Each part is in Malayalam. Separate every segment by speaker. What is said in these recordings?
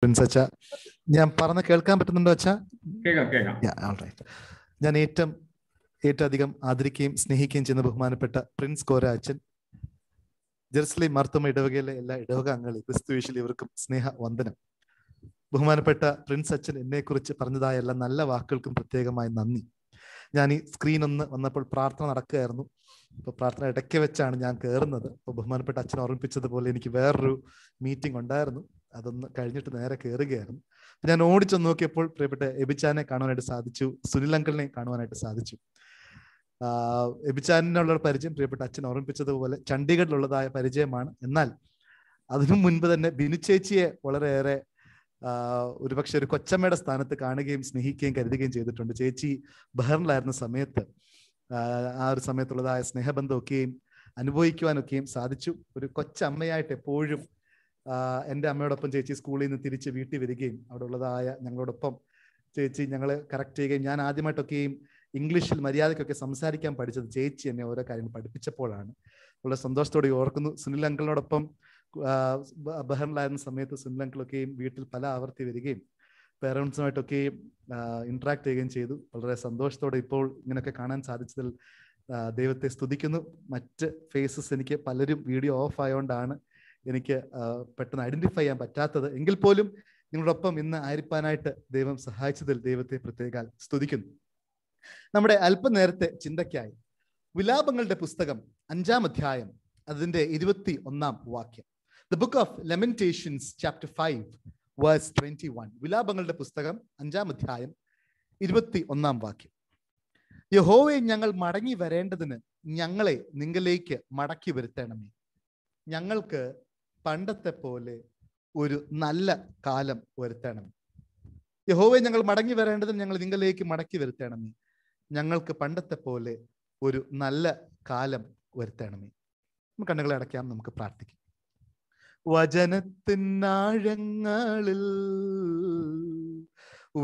Speaker 1: പ്രിൻസച്ച ഞാൻ പറഞ്ഞ കേൾക്കാൻ പറ്റുന്നുണ്ടോ അച്ഛാ ഞാൻ ഏറ്റവും ഏറ്റവും അധികം ആദരിക്കുകയും സ്നേഹിക്കുകയും ചെയ്യുന്ന ബഹുമാനപ്പെട്ട പ്രിൻസ് കോര അച്ഛൻ ജെറുസലി മാർത്തമ്മ ഇടവകയിലെ എല്ലാ ഇടവക അംഗങ്ങളെ ക്രിസ്തുവേഷിൽ ഇവർക്കും സ്നേഹ വന്ദനം ബഹുമാനപ്പെട്ട പ്രിൻസ് അച്ഛൻ എന്നെക്കുറിച്ച് പറഞ്ഞതായ എല്ലാ നല്ല വാക്കുകൾക്കും പ്രത്യേകമായി നന്ദി ഞാൻ ഈ സ്ക്രീൻ ഒന്ന് വന്നപ്പോൾ പ്രാർത്ഥന നടക്കുകയായിരുന്നു അപ്പോൾ പ്രാർത്ഥന ഇടയ്ക്ക് വെച്ചാണ് ഞാൻ കയറുന്നത് അപ്പൊ ബഹുമാനപ്പെട്ട അച്ഛൻ ഓർമ്മിപ്പിച്ചതുപോലെ എനിക്ക് വേറൊരു മീറ്റിംഗ് ഉണ്ടായിരുന്നു അതൊന്ന് കഴിഞ്ഞിട്ട് നേരെ കയറുകയായിരുന്നു ഞാൻ ഓടിച്ചെന്ന് നോക്കിയപ്പോൾ പ്രിയപ്പെട്ട എബിച്ചാനെ കാണുവാനായിട്ട് സാധിച്ചു സുനിൽ അങ്കിളിനെ കാണുവാനായിട്ട് സാധിച്ചു എബിച്ചാനിനുള്ള പരിചയം പ്രിയപ്പെട്ട അച്ഛൻ ഓർമ്മിപ്പിച്ചതുപോലെ ചണ്ഡീഗഡിലുള്ളതായ പരിചയമാണ് എന്നാൽ അതിനു മുൻപ് തന്നെ ബിനു ചേച്ചിയെ വളരെയേറെ ഒരുപക്ഷെ ഒരു കൊച്ചമ്മയുടെ സ്ഥാനത്ത് കാണുകയും സ്നേഹിക്കുകയും കരുതുകയും ചെയ്തിട്ടുണ്ട് ചേച്ചി ബഹറിലായിരുന്ന സമയത്ത് ആ ഒരു സമയത്തുള്ളതായ സ്നേഹബന്ധമൊക്കെയും അനുഭവിക്കുവാനൊക്കെയും സാധിച്ചു ഒരു കൊച്ചമ്മയായിട്ട് എപ്പോഴും എൻ്റെ അമ്മയോടൊപ്പം ചേച്ചി സ്കൂളിൽ നിന്ന് തിരിച്ച് വീട്ടിൽ വരികയും അവിടെ ഉള്ളതായ ഞങ്ങളോടൊപ്പം ചേച്ചി ഞങ്ങൾ കറക്റ്റ് ചെയ്യുകയും ഞാൻ ആദ്യമായിട്ടൊക്കെയും ഇംഗ്ലീഷിൽ മര്യാദയ്ക്കൊക്കെ സംസാരിക്കാൻ പഠിച്ചത് ചേച്ചി എന്നെ ഓരോ കാര്യങ്ങൾ പഠിപ്പിച്ചപ്പോഴാണ് വളരെ സന്തോഷത്തോടെ ഓർക്കുന്നു സുനിൽ അങ്കിളിനോടൊപ്പം ബഹറിലായിരുന്ന സമയത്ത് സുനിൽ അങ്കിളൊക്കെയും വീട്ടിൽ പല ആവർത്തി വരികയും പേരൻസുമായിട്ടൊക്കെയും ഇൻട്രാക്ട് ചെയ്യുകയും ചെയ്തു വളരെ സന്തോഷത്തോടെ ഇപ്പോൾ ഇങ്ങനെയൊക്കെ കാണാൻ സാധിച്ചതിൽ ദൈവത്തെ സ്തുതിക്കുന്നു മറ്റ് ഫേസസ് എനിക്ക് പലരും വീഡിയോ ഓഫ് ആയതുകൊണ്ടാണ് എനിക്ക് പെട്ടെന്ന് ഐഡന്റിഫൈ ചെയ്യാൻ പറ്റാത്തത് എങ്കിൽ പോലും നിങ്ങളോടൊപ്പം ഇന്ന് ആയിരിക്കാനായിട്ട് ദൈവം സഹായിച്ചതിൽ ദൈവത്തെ പ്രത്യേക സ്തുതിക്കുന്നു നമ്മുടെ അല്പനേരത്തെ ചിന്തയ്ക്കായി വിലാപങ്ങളുടെ പുസ്തകം അഞ്ചാം അധ്യായം അതിൻ്റെ ഇരുപത്തി ഒന്നാം വാക്യം the book of lamentations chapter five verse twenty one വിലാപങ്ങളുടെ പുസ്തകം അഞ്ചാം അധ്യായം ഇരുപത്തി ഒന്നാം വാക്യം യഹോവെ ഞങ്ങൾ മടങ്ങി വരേണ്ടതിന് ഞങ്ങളെ നിങ്ങളിലേക്ക് മടക്കി വരുത്തണമേ ഞങ്ങൾക്ക് പണ്ടത്തെ പോലെ ഒരു നല്ല കാലം വരുത്തണം യഹോവെ ഞങ്ങൾ മടങ്ങി വരേണ്ടത് ഞങ്ങൾ നിങ്ങളിലേക്ക് മടക്കി വരുത്തണമേ ഞങ്ങൾക്ക് പണ്ടത്തെ പോലെ ഒരു നല്ല കാലം വരുത്തണമേ നമുക്ക് കണ്ണുകളെ അടയ്ക്കാം നമുക്ക് പ്രാർത്ഥിക്കാം വചനത്തിനാഴങ്ങളിൽ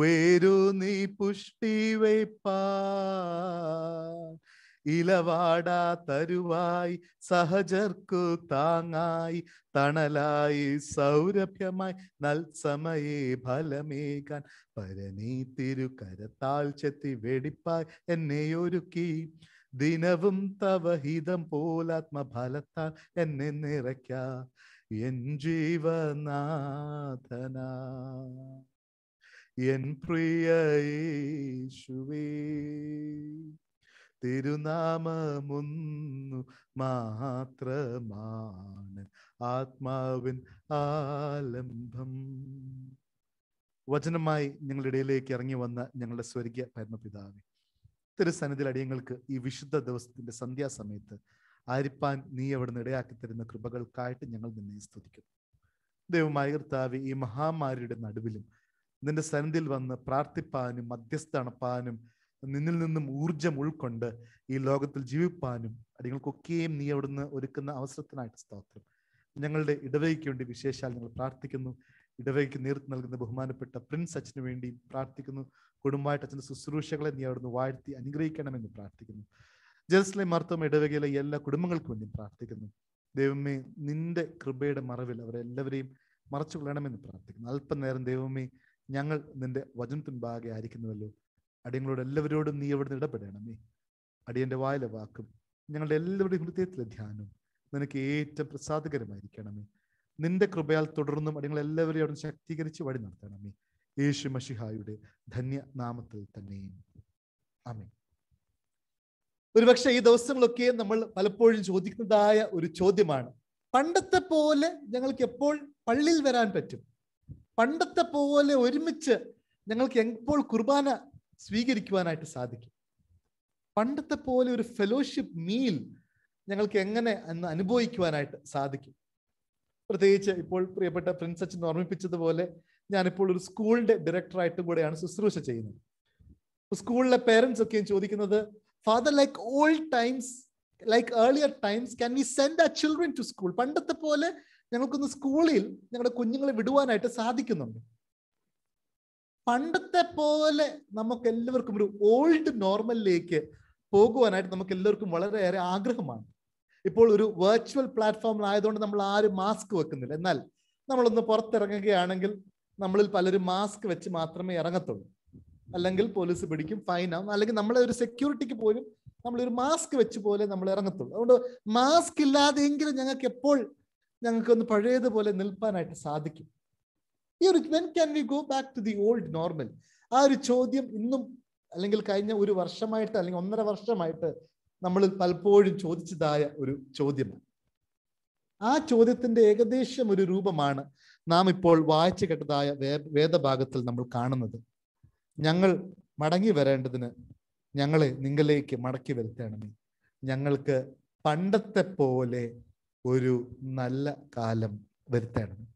Speaker 1: വേരു നീ പുഷ്ടി വയ്പ്പാ ഇലവാടാ തരുവായി സഹജർക്കു താങ്ങായി തണലായി സൗരഭ്യമായി നൽസമയേ ഫലമേകാൻ പരനീ തിരു കരത്താൽ ചെത്തി വെടിപ്പായി എന്നെ ഒരുക്കി ദിനവും തവഹിതം പോലാത്മഫലത്താൽ എന്നെ നിറയ്ക്ക എൻ ജീവനാഥന എൻ പ്രിയേശുവേ തിരുനാമമൊന്നു മാത്രമാണ് ആത്മാവിൻ ആലംബം വചനമായി ഞങ്ങളുടെ ഇടയിലേക്ക് ഇറങ്ങി വന്ന ഞങ്ങളുടെ സ്വർഗീയ പരമപിതാവെ തിരുസന്നിധിയിൽ അടിയങ്ങൾക്ക് ഈ വിശുദ്ധ ദിവസത്തിന്റെ സന്ധ്യാസമയത്ത് ആരിപ്പാൻ നീ അവിടുന്ന് ഇടയാക്കി തരുന്ന കൃപകൾക്കായിട്ട് ഞങ്ങൾ നിന്നെ സ്തുതിക്കുന്നു ദൈവമായ കർത്താവ് ഈ മഹാമാരിയുടെ നടുവിലും നിന്റെ സന്നിധിയിൽ വന്ന് പ്രാർത്ഥിപ്പാനും മധ്യസ്ഥ അണപ്പാനും നിന്നിൽ നിന്നും ഊർജം ഉൾക്കൊണ്ട് ഈ ലോകത്തിൽ ജീവിപ്പാനും അടികൾക്കൊക്കെയും നീ അവിടുന്ന് ഒരുക്കുന്ന അവസരത്തിനായിട്ട് സ്തോത്രം ഞങ്ങളുടെ ഇടവേക്ക് വേണ്ടി വിശേഷാൽ ഞങ്ങൾ പ്രാർത്ഥിക്കുന്നു ഇടവേക്ക് നേതൃത്വം നൽകുന്ന ബഹുമാനപ്പെട്ട പ്രിൻസ് അച്ഛന് വേണ്ടി പ്രാർത്ഥിക്കുന്നു കുടുംബമായിട്ട് അച്ഛൻ്റെ ശുശ്രൂഷകളെ നീ അവിടുന്ന് വാഴ്ത്തി അനുഗ്രഹിക്കണമെന്ന് പ്രാർത്ഥിക്കുന്നു ജെറുസലേ മർത്തോമ ഇടവകയിലെ എല്ലാ കുടുംബങ്ങൾക്കും വേണ്ടി പ്രാർത്ഥിക്കുന്നു ദൈവമേ നിന്റെ കൃപയുടെ മറവിൽ അവരെല്ലാവരെയും മറച്ചു കൊള്ളണമെന്ന് പ്രാർത്ഥിക്കുന്നു അല്പനേരം ദൈവമേ ഞങ്ങൾ നിന്റെ വചനത്തിൻ ഭാഗെ ആയിരിക്കുന്നുവല്ലോ അടിയങ്ങളോട് എല്ലാവരോടും നീ എവിടെ നിന്ന് ഇടപെടണമേ അടിയന്റെ വായിലെ വാക്കും ഞങ്ങളുടെ എല്ലാവരുടെയും ഹൃദയത്തിലെ ധ്യാനവും നിനക്ക് ഏറ്റവും പ്രസാദകരമായിരിക്കണമേ നിന്റെ കൃപയാൽ തുടർന്നും അടിയങ്ങൾ എല്ലാവരെയും അവിടെ ശക്തീകരിച്ച് വഴി നടത്തണമേ യേശു മഷിഹായുടെ ധന്യ നാമത്തിൽ തന്നെയും ആമേ ഒരുപക്ഷെ ഈ ദിവസങ്ങളൊക്കെ നമ്മൾ പലപ്പോഴും ചോദിക്കുന്നതായ ഒരു ചോദ്യമാണ് പണ്ടത്തെ പോലെ ഞങ്ങൾക്ക് എപ്പോൾ പള്ളിയിൽ വരാൻ പറ്റും പണ്ടത്തെ പോലെ ഒരുമിച്ച് ഞങ്ങൾക്ക് എപ്പോൾ കുർബാന സ്വീകരിക്കുവാനായിട്ട് സാധിക്കും പണ്ടത്തെ പോലെ ഒരു ഫെലോഷിപ്പ് മീൽ ഞങ്ങൾക്ക് എങ്ങനെ അന്ന് അനുഭവിക്കുവാനായിട്ട് സാധിക്കും പ്രത്യേകിച്ച് ഇപ്പോൾ പ്രിയപ്പെട്ട പ്രിൻസ് അച്ഛൻ ഓർമ്മിപ്പിച്ചതുപോലെ ഞാനിപ്പോൾ ഒരു സ്കൂളിന്റെ ഡയറക്ടറായിട്ട് കൂടെയാണ് ശുശ്രൂഷ ചെയ്യുന്നത് സ്കൂളിലെ പേരൻസ് ഒക്കെയും ചോദിക്കുന്നത് father like old times like earlier times can we send a children to school പണ്ടത്തെ പോലെ ഞങ്ങൾക്കൊന്ന് സ്കൂളിൽ ഞങ്ങളുടെ കുഞ്ഞുങ്ങളെ വിടുവാനായിട്ട് സാധിക്കുന്നുണ്ട് പണ്ടത്തെ പോലെ നമുക്ക് എല്ലാവർക്കും ഒരു ഓൾഡ് നോർമലിലേക്ക് പോകുവാനായിട്ട് നമുക്ക് എല്ലാവർക്കും വളരെയേറെ ആഗ്രഹമാണ് ഇപ്പോൾ ഒരു വെർച്വൽ പ്ലാറ്റ്ഫോമിൽ ആയതുകൊണ്ട് നമ്മൾ ആരും മാസ്ക് വെക്കുന്നില്ല എന്നാൽ നമ്മളൊന്ന് പുറത്തിറങ്ങുകയാണെങ്കിൽ നമ്മളിൽ പലരും മാസ്ക് വെച്ച് മാത്രമേ ഇറങ്ങത്തുള്ളൂ അല്ലെങ്കിൽ പോലീസ് പിടിക്കും ഫൈനാവും അല്ലെങ്കിൽ നമ്മളെ ഒരു സെക്യൂരിറ്റിക്ക് പോലും നമ്മളൊരു മാസ്ക് വെച്ച് പോലെ നമ്മൾ ഇറങ്ങത്തുള്ളൂ അതുകൊണ്ട് മാസ്ക് ഇല്ലാതെങ്കിലും ഞങ്ങൾക്ക് എപ്പോൾ ഞങ്ങൾക്കൊന്ന് പഴയതുപോലെ നിൽപ്പാനായിട്ട് സാധിക്കും ഈ ഒരു when can we go back to the old normal ആ ഒരു ചോദ്യം ഇന്നും അല്ലെങ്കിൽ കഴിഞ്ഞ ഒരു വർഷമായിട്ട് അല്ലെങ്കിൽ ഒന്നര വർഷമായിട്ട് നമ്മൾ പലപ്പോഴും ചോദിച്ചതായ ഒരു ചോദ്യമാണ് ആ ചോദ്യത്തിന്റെ ഏകദേശം ഒരു രൂപമാണ് നാം ഇപ്പോൾ വായിച്ചു കേട്ടതായ വേദഭാഗത്തിൽ നമ്മൾ കാണുന്നത് ഞങ്ങൾ മടങ്ങി വരേണ്ടതിന് ഞങ്ങളെ നിങ്ങളിലേക്ക് മടക്കി വരുത്തണമേ ഞങ്ങൾക്ക് പണ്ടത്തെ പോലെ ഒരു നല്ല കാലം വരുത്തണമേ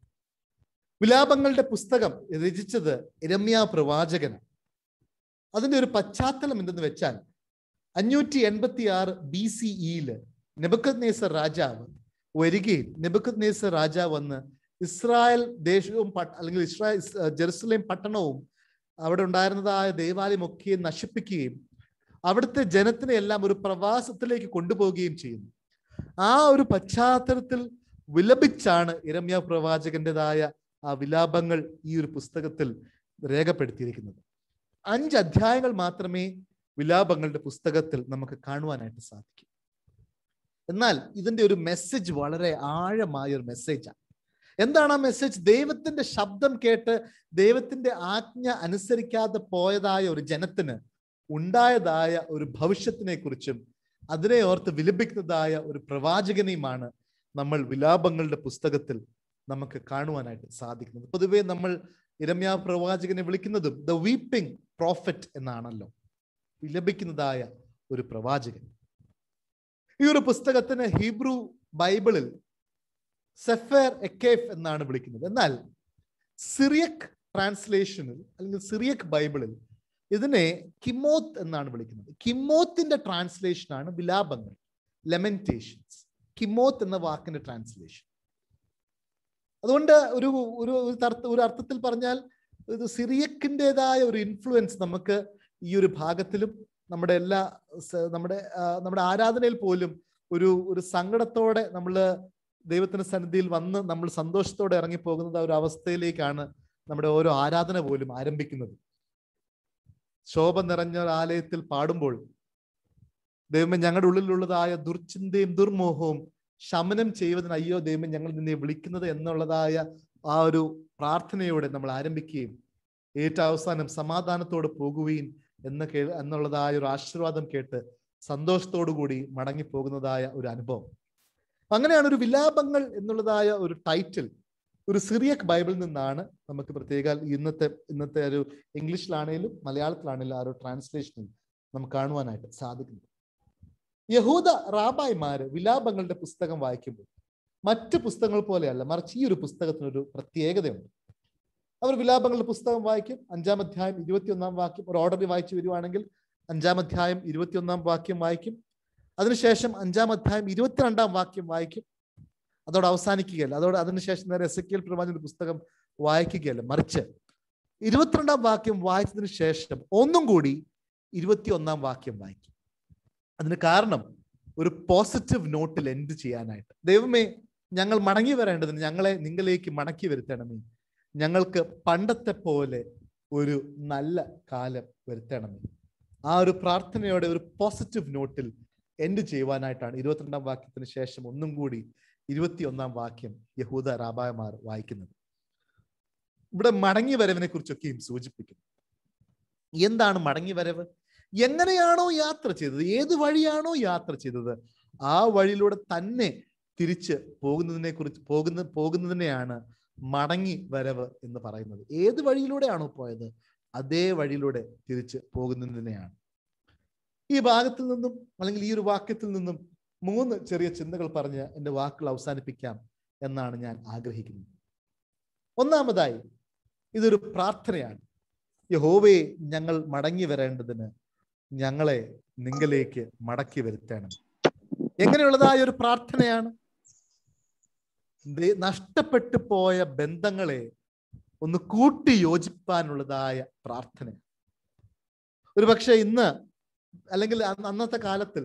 Speaker 1: വിലാപങ്ങളുടെ പുസ്തകം രചിച്ചത് രമ്യ പ്രവാചകന് അതിൻ്റെ ഒരു പശ്ചാത്തലം എന്തെന്ന് വെച്ചാൽ അഞ്ഞൂറ്റി എൺപത്തി ആറ് B C e Nebuchadnezzar രാജാവ് വരികയും നെബക്കത് രാജാവ് വന്ന് ഇസ്രായേൽ ദേശവും അല്ലെങ്കിൽ ഇസ്രായേൽ ജെറുസലേം പട്ടണവും അവിടെ ഉണ്ടായിരുന്നതായ ഒക്കെ നശിപ്പിക്കുകയും അവിടുത്തെ ജനത്തിനെ എല്ലാം ഒരു പ്രവാസത്തിലേക്ക് കൊണ്ടുപോവുകയും ചെയ്യുന്നു ആ ഒരു പശ്ചാത്തലത്തിൽ വിലപിച്ചാണ് ഇരമ്യ പ്രവാചകന്റേതായ ആ വിലാപങ്ങൾ ഈ ഒരു പുസ്തകത്തിൽ രേഖപ്പെടുത്തിയിരിക്കുന്നത് അഞ്ച് അധ്യായങ്ങൾ മാത്രമേ വിലാപങ്ങളുടെ പുസ്തകത്തിൽ നമുക്ക് കാണുവാനായിട്ട് സാധിക്കൂ എന്നാൽ ഇതിൻ്റെ ഒരു മെസ്സേജ് വളരെ ആഴമായ ഒരു മെസ്സേജാണ് എന്താണ് ആ മെസ്സേജ് ദൈവത്തിന്റെ ശബ്ദം കേട്ട് ദൈവത്തിന്റെ ആജ്ഞ അനുസരിക്കാതെ പോയതായ ഒരു ജനത്തിന് ഉണ്ടായതായ ഒരു ഭവിഷ്യത്തിനെ കുറിച്ചും അതിനെ ഓർത്ത് വിലപിക്കുന്നതായ ഒരു പ്രവാചകനെയുമാണ് നമ്മൾ വിലാപങ്ങളുടെ പുസ്തകത്തിൽ നമുക്ക് കാണുവാനായിട്ട് സാധിക്കുന്നത് പൊതുവെ നമ്മൾ ഇരമ്യാ പ്രവാചകനെ വിളിക്കുന്നതും ദ വീപ്പിംഗ് പ്രോഫിറ്റ് എന്നാണല്ലോ വിലപിക്കുന്നതായ ഒരു പ്രവാചകൻ ഈ ഒരു പുസ്തകത്തിന് ഹീബ്രു ബൈബിളിൽ സെഫേർ എക്കേഫ് എന്നാണ് വിളിക്കുന്നത് എന്നാൽ സിറിയക് ട്രാൻസ്ലേഷനിൽ അല്ലെങ്കിൽ സിറിയക് ബൈബിളിൽ ഇതിനെ കിമോത്ത് എന്നാണ് വിളിക്കുന്നത് കിമോത്തിന്റെ ട്രാൻസ്ലേഷനാണ് വിലാപങ്ങൾ ലെമന്റേഷൻസ് കിമോത്ത് എന്ന വാക്കിന്റെ ട്രാൻസ്ലേഷൻ അതുകൊണ്ട് ഒരു ഒരു ഒരു അർത്ഥത്തിൽ പറഞ്ഞാൽ ഇത് സിറിയക്കിൻ്റെതായ ഒരു ഇൻഫ്ലുവൻസ് നമുക്ക് ഈ ഒരു ഭാഗത്തിലും നമ്മുടെ എല്ലാ നമ്മുടെ നമ്മുടെ ആരാധനയിൽ പോലും ഒരു ഒരു സങ്കടത്തോടെ നമ്മൾ ദൈവത്തിന്റെ സന്നിധിയിൽ വന്ന് നമ്മൾ സന്തോഷത്തോടെ ഇറങ്ങിപ്പോകുന്നത് ആ ഒരു അവസ്ഥയിലേക്കാണ് നമ്മുടെ ഓരോ ആരാധന പോലും ആരംഭിക്കുന്നത് ശോഭ നിറഞ്ഞ ആലയത്തിൽ പാടുമ്പോൾ ദൈവമേ ഞങ്ങളുടെ ഉള്ളിലുള്ളതായ ദുർചിന്തയും ദുർമോഹവും ശമനം ചെയ്യുന്നതിന് അയ്യോ ദൈവം ഞങ്ങൾ നിന്നെ വിളിക്കുന്നത് എന്നുള്ളതായ ആ ഒരു പ്രാർത്ഥനയോടെ നമ്മൾ ആരംഭിക്കുകയും ഏറ്റവും അവസാനം സമാധാനത്തോടെ പോകുകയും എന്ന് കേ എന്നുള്ളതായ ഒരു ആശീർവാദം കേട്ട് സന്തോഷത്തോടു കൂടി മടങ്ങിപ്പോകുന്നതായ ഒരു അനുഭവം അങ്ങനെയാണ് ഒരു വിലാപങ്ങൾ എന്നുള്ളതായ ഒരു ടൈറ്റിൽ ഒരു സിറിയക് ബൈബിളിൽ നിന്നാണ് നമുക്ക് പ്രത്യേക ഇന്നത്തെ ഇന്നത്തെ ഒരു ഇംഗ്ലീഷിലാണേലും മലയാളത്തിലാണേലും ആ ഒരു ട്രാൻസ്ലേഷനിൽ നമുക്ക് കാണുവാനായിട്ട് സാധിക്കുന്നത് യഹൂദ റാബായിമാര് വിലാപങ്ങളുടെ പുസ്തകം വായിക്കുമ്പോൾ മറ്റ് പുസ്തകങ്ങൾ പോലെയല്ല മറിച്ച് ഈ ഒരു പുസ്തകത്തിനൊരു പ്രത്യേകതയുണ്ട് അവർ വിലാപങ്ങളുടെ പുസ്തകം വായിക്കും അഞ്ചാം അധ്യായം ഇരുപത്തിയൊന്നാം വാക്യം ഒരു ഓർഡറിൽ വായിച്ചു വരുവാണെങ്കിൽ അഞ്ചാം അധ്യായം ഇരുപത്തിയൊന്നാം വാക്യം വായിക്കും അതിനുശേഷം അഞ്ചാം അധ്യായം ഇരുപത്തിരണ്ടാം വാക്യം വായിക്കും അതോടെ അവസാനിക്കുകയല്ല അതോടെ അതിനുശേഷം നേരെ എസ് എൽ പ്രവാചന്റെ പുസ്തകം വായിക്കുകയല്ല മറിച്ച് ഇരുപത്തിരണ്ടാം വാക്യം വായിച്ചതിന് ശേഷം ഒന്നും കൂടി ഇരുപത്തിയൊന്നാം വാക്യം വായിക്കും അതിന് കാരണം ഒരു പോസിറ്റീവ് നോട്ടിൽ എൻഡ് ചെയ്യാനായിട്ട് ദൈവമേ ഞങ്ങൾ മടങ്ങി വരേണ്ടതിന് ഞങ്ങളെ നിങ്ങളിലേക്ക് മടക്കി വരുത്തണമേ ഞങ്ങൾക്ക് പണ്ടത്തെ പോലെ ഒരു നല്ല കാലം വരുത്തണമേ ആ ഒരു പ്രാർത്ഥനയോടെ ഒരു പോസിറ്റീവ് നോട്ടിൽ എൻഡ് ചെയ്യുവാനായിട്ടാണ് ഇരുപത്തിരണ്ടാം വാക്യത്തിന് ശേഷം ഒന്നും കൂടി ഇരുപത്തിയൊന്നാം വാക്യം യഹൂദ റാബായമാർ വായിക്കുന്നത് ഇവിടെ മടങ്ങി വരവിനെ കുറിച്ചൊക്കെയും സൂചിപ്പിക്കുന്നു എന്താണ് മടങ്ങി വരവ് എങ്ങനെയാണോ യാത്ര ചെയ്തത് ഏത് വഴിയാണോ യാത്ര ചെയ്തത് ആ വഴിയിലൂടെ തന്നെ തിരിച്ച് പോകുന്നതിനെ കുറിച്ച് പോകുന്ന പോകുന്നതിനെയാണ് മടങ്ങി വരവ് എന്ന് പറയുന്നത് ഏത് വഴിയിലൂടെയാണോ പോയത് അതേ വഴിയിലൂടെ തിരിച്ച് പോകുന്നതിനെയാണ് ഈ ഭാഗത്തിൽ നിന്നും അല്ലെങ്കിൽ ഈ ഒരു വാക്യത്തിൽ നിന്നും മൂന്ന് ചെറിയ ചിന്തകൾ പറഞ്ഞ് എൻ്റെ വാക്കുകൾ അവസാനിപ്പിക്കാം എന്നാണ് ഞാൻ ആഗ്രഹിക്കുന്നത് ഒന്നാമതായി ഇതൊരു പ്രാർത്ഥനയാണ് യഹോവയെ ഞങ്ങൾ മടങ്ങി വരേണ്ടതിന് ഞങ്ങളെ നിങ്ങളിലേക്ക് മടക്കി വരുത്തണം എങ്ങനെയുള്ളതായ ഒരു പ്രാർത്ഥനയാണ് നഷ്ടപ്പെട്ടു പോയ ബന്ധങ്ങളെ ഒന്ന് കൂട്ടി യോജിപ്പാനുള്ളതായ പ്രാർത്ഥന ഒരു പക്ഷെ ഇന്ന് അല്ലെങ്കിൽ അന്നത്തെ കാലത്തിൽ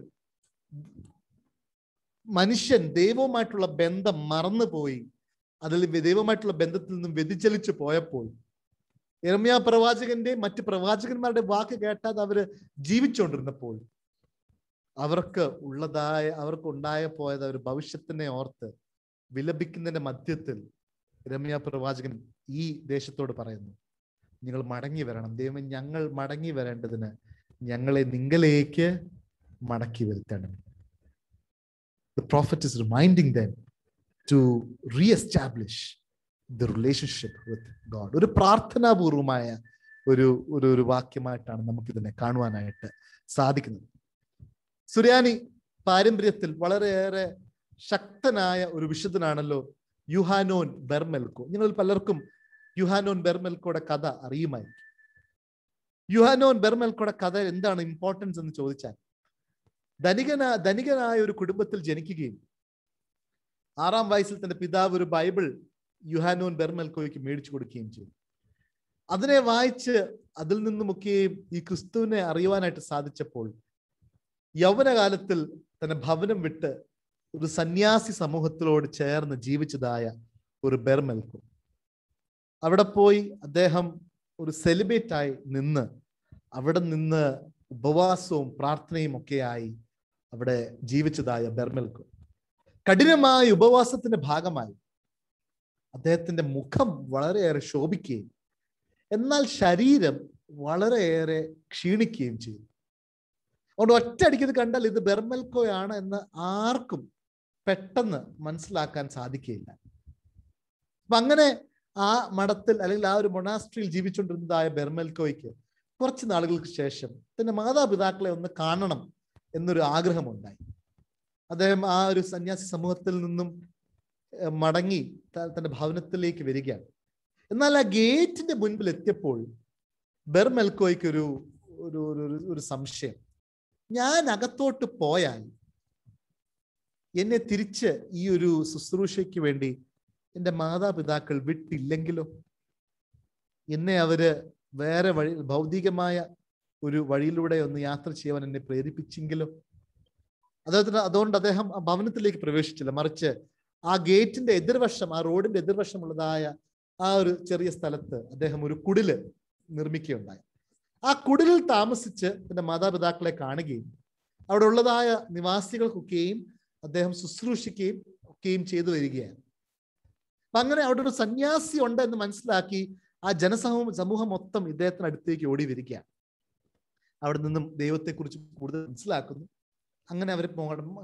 Speaker 1: മനുഷ്യൻ ദൈവവുമായിട്ടുള്ള ബന്ധം മറന്നുപോയി അതിൽ ദൈവമായിട്ടുള്ള ബന്ധത്തിൽ നിന്നും വ്യതിചലിച്ചു പോയപ്പോൾ എർമിയ പ്രവാചകന്റെ മറ്റ് പ്രവാചകന്മാരുടെ വാക്ക് കേട്ടാതെ അവര് ജീവിച്ചുകൊണ്ടിരുന്നപ്പോൾ അവർക്ക് ഉള്ളതായ അവർക്ക് ഉണ്ടായ പോയത് അവർ ഭവിഷ്യത്തിനെ ഓർത്ത് വിലപിക്കുന്നതിന്റെ മധ്യത്തിൽ രമ്യ പ്രവാചകൻ ഈ ദേശത്തോട് പറയുന്നു നിങ്ങൾ മടങ്ങി വരണം ദൈവം ഞങ്ങൾ മടങ്ങി വരേണ്ടതിന് ഞങ്ങളെ നിങ്ങളിലേക്ക് മടക്കി വരുത്തണം the prophet is reminding to to reestablish the relationship with God ഒരു പ്രാർത്ഥനാപൂർവമായ ഒരു ഒരു ഒരു വാക്യമായിട്ടാണ് നമുക്കിതിനെ കാണുവാനായിട്ട് സാധിക്കുന്നത് സുറിയാനി പാരമ്പര്യത്തിൽ വളരെയേറെ ശക്തനായ ഒരു വിശുദ്ധനാണല്ലോ യുഹാനോൻ ബെർമെൽക്കോ നിങ്ങൾ പലർക്കും യുഹാനോൻ ബെർമെൽക്കോടെ കഥ അറിയുമായിരിക്കും യുഹാനോൻ ബെർമെൽക്കോടെ കഥ എന്താണ് ഇമ്പോർട്ടൻസ് എന്ന് ചോദിച്ചാൽ ധനികന ധനികനായ ഒരു കുടുംബത്തിൽ ജനിക്കുകയും ആറാം വയസ്സിൽ തന്റെ പിതാവ് ഒരു ബൈബിൾ യുഹാനോൻ ബെർമൽക്കോയ്ക്ക് മേടിച്ചു കൊടുക്കുകയും ചെയ്തു അതിനെ വായിച്ച് അതിൽ നിന്നുമൊക്കെ ഈ ക്രിസ്തുവിനെ അറിയുവാനായിട്ട് സാധിച്ചപ്പോൾ യൗവനകാലത്തിൽ തന്നെ ഭവനം വിട്ട് ഒരു സന്യാസി സമൂഹത്തിലോട് ചേർന്ന് ജീവിച്ചതായ ഒരു ബെർമൽക്കോ അവിടെ പോയി അദ്ദേഹം ഒരു സെലിബ്രേറ്റായി നിന്ന് അവിടെ നിന്ന് ഉപവാസവും പ്രാർത്ഥനയും ഒക്കെയായി അവിടെ ജീവിച്ചതായ ബെർമൽക്കോ കഠിനമായ ഉപവാസത്തിന്റെ ഭാഗമായി അദ്ദേഹത്തിൻ്റെ മുഖം വളരെയേറെ ശോഭിക്കുകയും എന്നാൽ ശരീരം വളരെയേറെ ക്ഷീണിക്കുകയും ചെയ്യുന്നു അതുകൊണ്ട് ഒറ്റയടിക്ക് ഇത് കണ്ടാൽ ഇത് ബെർമൽക്കോയാണ് എന്ന് ആർക്കും പെട്ടെന്ന് മനസ്സിലാക്കാൻ സാധിക്കുകയില്ല അപ്പം അങ്ങനെ ആ മഠത്തിൽ അല്ലെങ്കിൽ ആ ഒരു മൊണാസ്ട്രിയിൽ ജീവിച്ചുകൊണ്ടിരുന്നതായ ബെർമൽക്കോയ്ക്ക് കുറച്ച് നാളുകൾക്ക് ശേഷം തന്റെ മാതാപിതാക്കളെ ഒന്ന് കാണണം എന്നൊരു ആഗ്രഹമുണ്ടായി അദ്ദേഹം ആ ഒരു സന്യാസി സമൂഹത്തിൽ നിന്നും മടങ്ങി തൻ്റെ ഭവനത്തിലേക്ക് വരികയാണ് എന്നാൽ ആ ഗേറ്റിന്റെ മുൻപിൽ എത്തിയപ്പോൾ ബെർമെൽക്കോയ്ക്ക് ഒരു ഒരു ഒരു സംശയം ഞാൻ അകത്തോട്ട് പോയാൽ എന്നെ തിരിച്ച് ഈ ഒരു ശുശ്രൂഷയ്ക്ക് വേണ്ടി എൻ്റെ മാതാപിതാക്കൾ വിട്ടില്ലെങ്കിലോ എന്നെ അവര് വേറെ വഴി ഭൗതികമായ ഒരു വഴിയിലൂടെ ഒന്ന് യാത്ര ചെയ്യാൻ എന്നെ പ്രേരിപ്പിച്ചെങ്കിലോ അദ്ദേഹത്തിന് അതുകൊണ്ട് അദ്ദേഹം ഭവനത്തിലേക്ക് പ്രവേശിച്ചില്ല മറിച്ച് ആ ഗേറ്റിന്റെ എതിർവശം ആ റോഡിന്റെ എതിർവശമുള്ളതായ ആ ഒരു ചെറിയ സ്ഥലത്ത് അദ്ദേഹം ഒരു കുടില് നിർമ്മിക്കുകയുണ്ടായി ആ കുടിലിൽ താമസിച്ച് തന്റെ മാതാപിതാക്കളെ കാണുകയും അവിടെ ഉള്ളതായ നിവാസികൾക്കൊക്കെയും അദ്ദേഹം ശുശ്രൂഷിക്കുകയും ഒക്കെയും ചെയ്തു വരികയാണ് അപ്പൊ അങ്ങനെ അവിടെ ഒരു സന്യാസി ഉണ്ട് എന്ന് മനസ്സിലാക്കി ആ ജനസമൂഹം സമൂഹം മൊത്തം ഇദ്ദേഹത്തിന് അടുത്തേക്ക് ഓടി വരികയാണ് അവിടെ നിന്നും ദൈവത്തെക്കുറിച്ച് കൂടുതൽ മനസ്സിലാക്കുന്നു അങ്ങനെ അവർ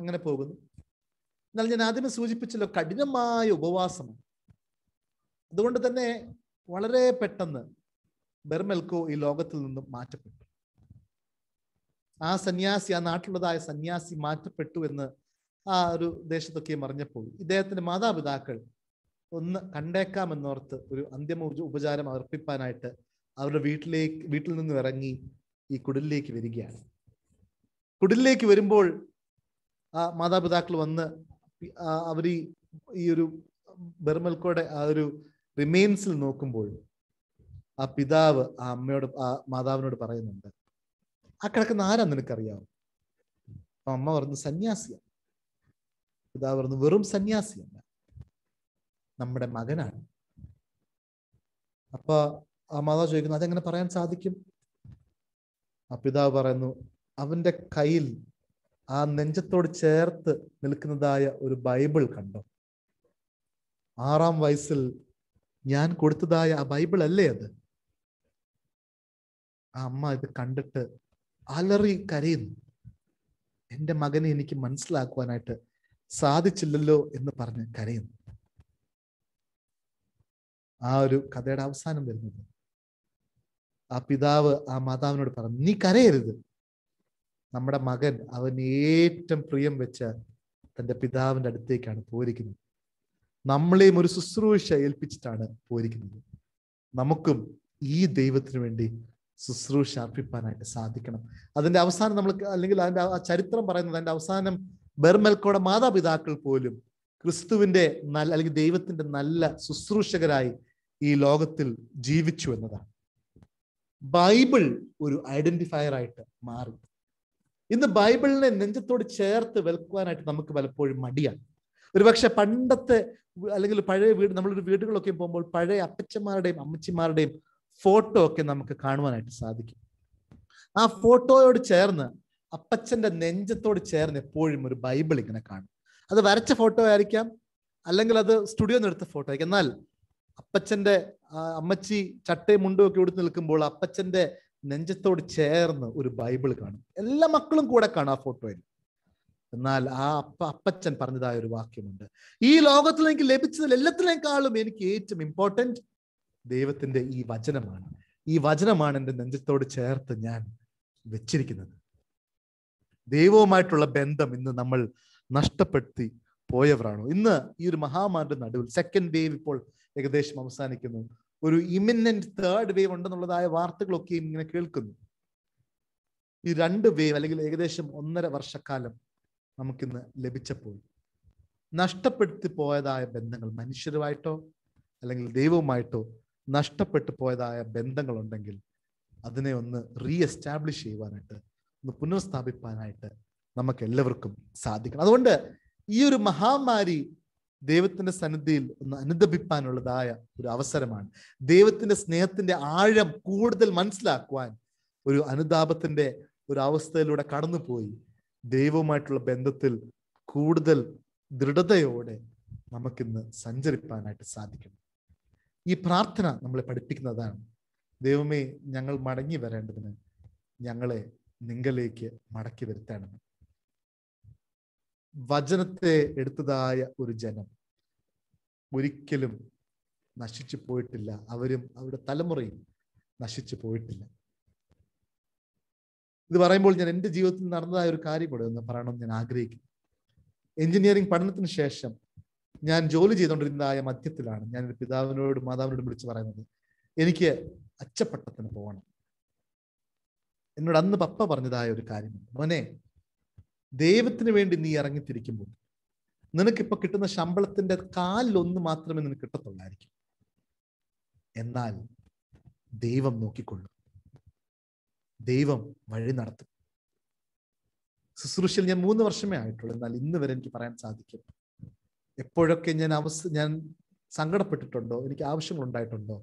Speaker 1: അങ്ങനെ പോകുന്നു എന്നാൽ ഞാൻ ആദ്യമേ സൂചിപ്പിച്ചല്ലോ കഠിനമായ ഉപവാസം അതുകൊണ്ട് തന്നെ വളരെ പെട്ടെന്ന് ബെർമെൽക്കോ ഈ ലോകത്തിൽ നിന്നും മാറ്റപ്പെട്ടു ആ സന്യാസി ആ നാട്ടിലുള്ളതായ സന്യാസി മാറ്റപ്പെട്ടു എന്ന് ആ ഒരു ദേശത്തൊക്കെ അറിഞ്ഞപ്പോൾ ഇദ്ദേഹത്തിന്റെ മാതാപിതാക്കൾ ഒന്ന് കണ്ടേക്കാമെന്നോർത്ത് ഒരു അന്തിമ ഉപചാരം അർപ്പിപ്പാനായിട്ട് അവരുടെ വീട്ടിലേക്ക് വീട്ടിൽ നിന്നും ഇറങ്ങി ഈ കുടിലേക്ക് വരികയാണ് കുടിലേക്ക് വരുമ്പോൾ ആ മാതാപിതാക്കൾ വന്ന് അവർ ഈ ഈ ഒരു ബെർമൽക്കോടെ ആ ഒരു റിമെയിൻസിൽ നോക്കുമ്പോൾ ആ പിതാവ് ആ അമ്മയോട് ആ മാതാവിനോട് പറയുന്നുണ്ട് ആ കിടക്കുന്ന ആരാ നിനക്കറിയാവും അപ്പൊ അമ്മ പറഞ്ഞു സന്യാസിയാണ് പിതാവ് പറഞ്ഞു വെറും സന്യാസിയല്ല നമ്മുടെ മകനാണ് അപ്പൊ ആ മാതാവ് ചോദിക്കുന്നു അതെങ്ങനെ പറയാൻ സാധിക്കും ആ പിതാവ് പറയുന്നു അവന്റെ കയ്യിൽ ആ നെഞ്ചത്തോട് ചേർത്ത് നിൽക്കുന്നതായ ഒരു ബൈബിൾ കണ്ടോ ആറാം വയസ്സിൽ ഞാൻ കൊടുത്തതായ ആ ബൈബിൾ അല്ലേ അത് ആ അമ്മ ഇത് കണ്ടിട്ട് അലറി കരയുന്നു എൻ്റെ മകനെ എനിക്ക് മനസ്സിലാക്കുവാനായിട്ട് സാധിച്ചില്ലല്ലോ എന്ന് പറഞ്ഞ് കരയുന്നു ആ ഒരു കഥയുടെ അവസാനം വരുന്നത് ആ പിതാവ് ആ മാതാവിനോട് പറഞ്ഞു നീ കരയരുത് നമ്മുടെ മകൻ അവൻ ഏറ്റവും പ്രിയം വെച്ച തൻ്റെ പിതാവിൻ്റെ അടുത്തേക്കാണ് പോയിരിക്കുന്നത് നമ്മളെയും ഒരു ശുശ്രൂഷ ഏൽപ്പിച്ചിട്ടാണ് പോയിരിക്കുന്നത് നമുക്കും ഈ ദൈവത്തിന് വേണ്ടി ശുശ്രൂഷ അർപ്പിപ്പാനായിട്ട് സാധിക്കണം അതിൻ്റെ അവസാനം നമ്മൾ അല്ലെങ്കിൽ അതിൻ്റെ ആ ചരിത്രം പറയുന്നത് അതിൻ്റെ അവസാനം ബെർമൽക്കോടെ മാതാപിതാക്കൾ പോലും ക്രിസ്തുവിൻ്റെ നല്ല അല്ലെങ്കിൽ ദൈവത്തിൻ്റെ നല്ല ശുശ്രൂഷകരായി ഈ ലോകത്തിൽ ജീവിച്ചു എന്നതാണ് ബൈബിൾ ഒരു ഐഡന്റിഫയർ ആയിട്ട് മാറി ഇന്ന് ബൈബിളിനെ നെഞ്ചത്തോട് ചേർത്ത് വെൽക്കുവാനായിട്ട് നമുക്ക് പലപ്പോഴും മടിയാണ് ഒരുപക്ഷെ പണ്ടത്തെ അല്ലെങ്കിൽ പഴയ വീട് നമ്മളൊരു വീടുകളൊക്കെ പോകുമ്പോൾ പഴയ അപ്പച്ചന്മാരുടെയും അമ്മച്ചിമാരുടെയും ഫോട്ടോ ഒക്കെ നമുക്ക് കാണുവാനായിട്ട് സാധിക്കും ആ ഫോട്ടോയോട് ചേർന്ന് അപ്പച്ചന്റെ നെഞ്ചത്തോട് ചേർന്ന് എപ്പോഴും ഒരു ബൈബിൾ ഇങ്ങനെ കാണും അത് വരച്ച ഫോട്ടോ ആയിരിക്കാം അല്ലെങ്കിൽ അത് നിന്ന് എടുത്ത ഫോട്ടോ ആയിരിക്കും എന്നാൽ അപ്പച്ചന്റെ അമ്മച്ചി ചട്ടയും മുണ്ടും ഒക്കെ എടുത്ത് നിൽക്കുമ്പോൾ അപ്പച്ചന്റെ നെഞ്ചത്തോട് ചേർന്ന് ഒരു ബൈബിൾ കാണും എല്ലാ മക്കളും കൂടെ കാണും ആ ഫോട്ടോയിൽ എന്നാൽ ആ അപ്പ അപ്പച്ചൻ പറഞ്ഞതായ ഒരു വാക്യമുണ്ട് ഈ ലോകത്തിൽ എനിക്ക് ലഭിച്ചതിൽ എല്ലാത്തിനേക്കാളും എനിക്ക് ഏറ്റവും ഇമ്പോർട്ടൻറ്റ് ദൈവത്തിൻ്റെ ഈ വചനമാണ് ഈ വചനമാണ് എൻ്റെ നെഞ്ചത്തോട് ചേർത്ത് ഞാൻ വെച്ചിരിക്കുന്നത് ദൈവവുമായിട്ടുള്ള ബന്ധം ഇന്ന് നമ്മൾ നഷ്ടപ്പെടുത്തി പോയവരാണോ ഇന്ന് ഈ ഒരു മഹാമാരിയുടെ നടുവിൽ സെക്കൻഡ് വേവ് ഇപ്പോൾ ഏകദേശം അവസാനിക്കുന്നു ഒരു ഇമിനന്റ് തേർഡ് വേവ് ഉണ്ടെന്നുള്ളതായ വാർത്തകളൊക്കെയും ഇങ്ങനെ കേൾക്കുന്നു ഈ രണ്ട് വേവ് അല്ലെങ്കിൽ ഏകദേശം ഒന്നര വർഷക്കാലം നമുക്കിന്ന് ലഭിച്ചപ്പോൾ നഷ്ടപ്പെടുത്തി പോയതായ ബന്ധങ്ങൾ മനുഷ്യരുമായിട്ടോ അല്ലെങ്കിൽ ദൈവവുമായിട്ടോ നഷ്ടപ്പെട്ടു പോയതായ ബന്ധങ്ങളുണ്ടെങ്കിൽ അതിനെ ഒന്ന് റീ എസ്റ്റാബ്ലിഷ് ചെയ്യുവാനായിട്ട് ഒന്ന് പുനഃസ്ഥാപിക്കാനായിട്ട് നമുക്ക് എല്ലാവർക്കും സാധിക്കണം അതുകൊണ്ട് ഈ ഒരു മഹാമാരി ദൈവത്തിന്റെ സന്നിധിയിൽ ഒന്ന് അനുദപിപ്പാനുള്ളതായ ഒരു അവസരമാണ് ദൈവത്തിന്റെ സ്നേഹത്തിന്റെ ആഴം കൂടുതൽ മനസ്സിലാക്കുവാൻ ഒരു അനുതാപത്തിന്റെ ഒരു അവസ്ഥയിലൂടെ കടന്നുപോയി ദൈവവുമായിട്ടുള്ള ബന്ധത്തിൽ കൂടുതൽ ദൃഢതയോടെ നമുക്കിന്ന് സഞ്ചരിപ്പാനായിട്ട് സാധിക്കും ഈ പ്രാർത്ഥന നമ്മളെ പഠിപ്പിക്കുന്നതാണ് ദൈവമേ ഞങ്ങൾ മടങ്ങി വരേണ്ടതിന് ഞങ്ങളെ നിങ്കലേക്ക് മടക്കി വരുത്തേണ്ടത് വചനത്തെ എടുത്തതായ ഒരു ജനം ഒരിക്കലും നശിച്ചു പോയിട്ടില്ല അവരും അവരുടെ തലമുറയും നശിച്ചു പോയിട്ടില്ല ഇത് പറയുമ്പോൾ ഞാൻ എൻ്റെ ജീവിതത്തിൽ നടന്നതായ ഒരു കാര്യം കൂടെ ഒന്ന് പറയണമെന്ന് ഞാൻ ആഗ്രഹിക്കുന്നു എഞ്ചിനീയറിംഗ് പഠനത്തിന് ശേഷം ഞാൻ ജോലി ചെയ്തുകൊണ്ടിരുന്നതായ മധ്യത്തിലാണ് ഞാൻ എൻ്റെ പിതാവിനോടും മാതാവിനോടും വിളിച്ച് പറയുന്നത് എനിക്ക് അച്ചപ്പട്ടത്തിന് പോകണം എന്നോട് അന്ന് പപ്പ പറഞ്ഞതായ ഒരു കാര്യമുണ്ട് മോനെ ദൈവത്തിന് വേണ്ടി നീ ഇറങ്ങിത്തിരിക്കുമ്പോൾ നിനക്കിപ്പോൾ കിട്ടുന്ന ശമ്പളത്തിൻ്റെ കാലിലൊന്ന് മാത്രമേ നിനക്ക് കിട്ടത്തുള്ളായിരിക്കും എന്നാൽ ദൈവം നോക്കിക്കൊള്ളും ദൈവം വഴി നടത്തും ശുശ്രൂഷയിൽ ഞാൻ മൂന്ന് വർഷമേ ആയിട്ടുള്ളൂ എന്നാൽ ഇന്ന് വരെ എനിക്ക് പറയാൻ സാധിക്കും എപ്പോഴൊക്കെ ഞാൻ അവസ്ഥ ഞാൻ സങ്കടപ്പെട്ടിട്ടുണ്ടോ എനിക്ക് ആവശ്യങ്ങളുണ്ടായിട്ടുണ്ടോ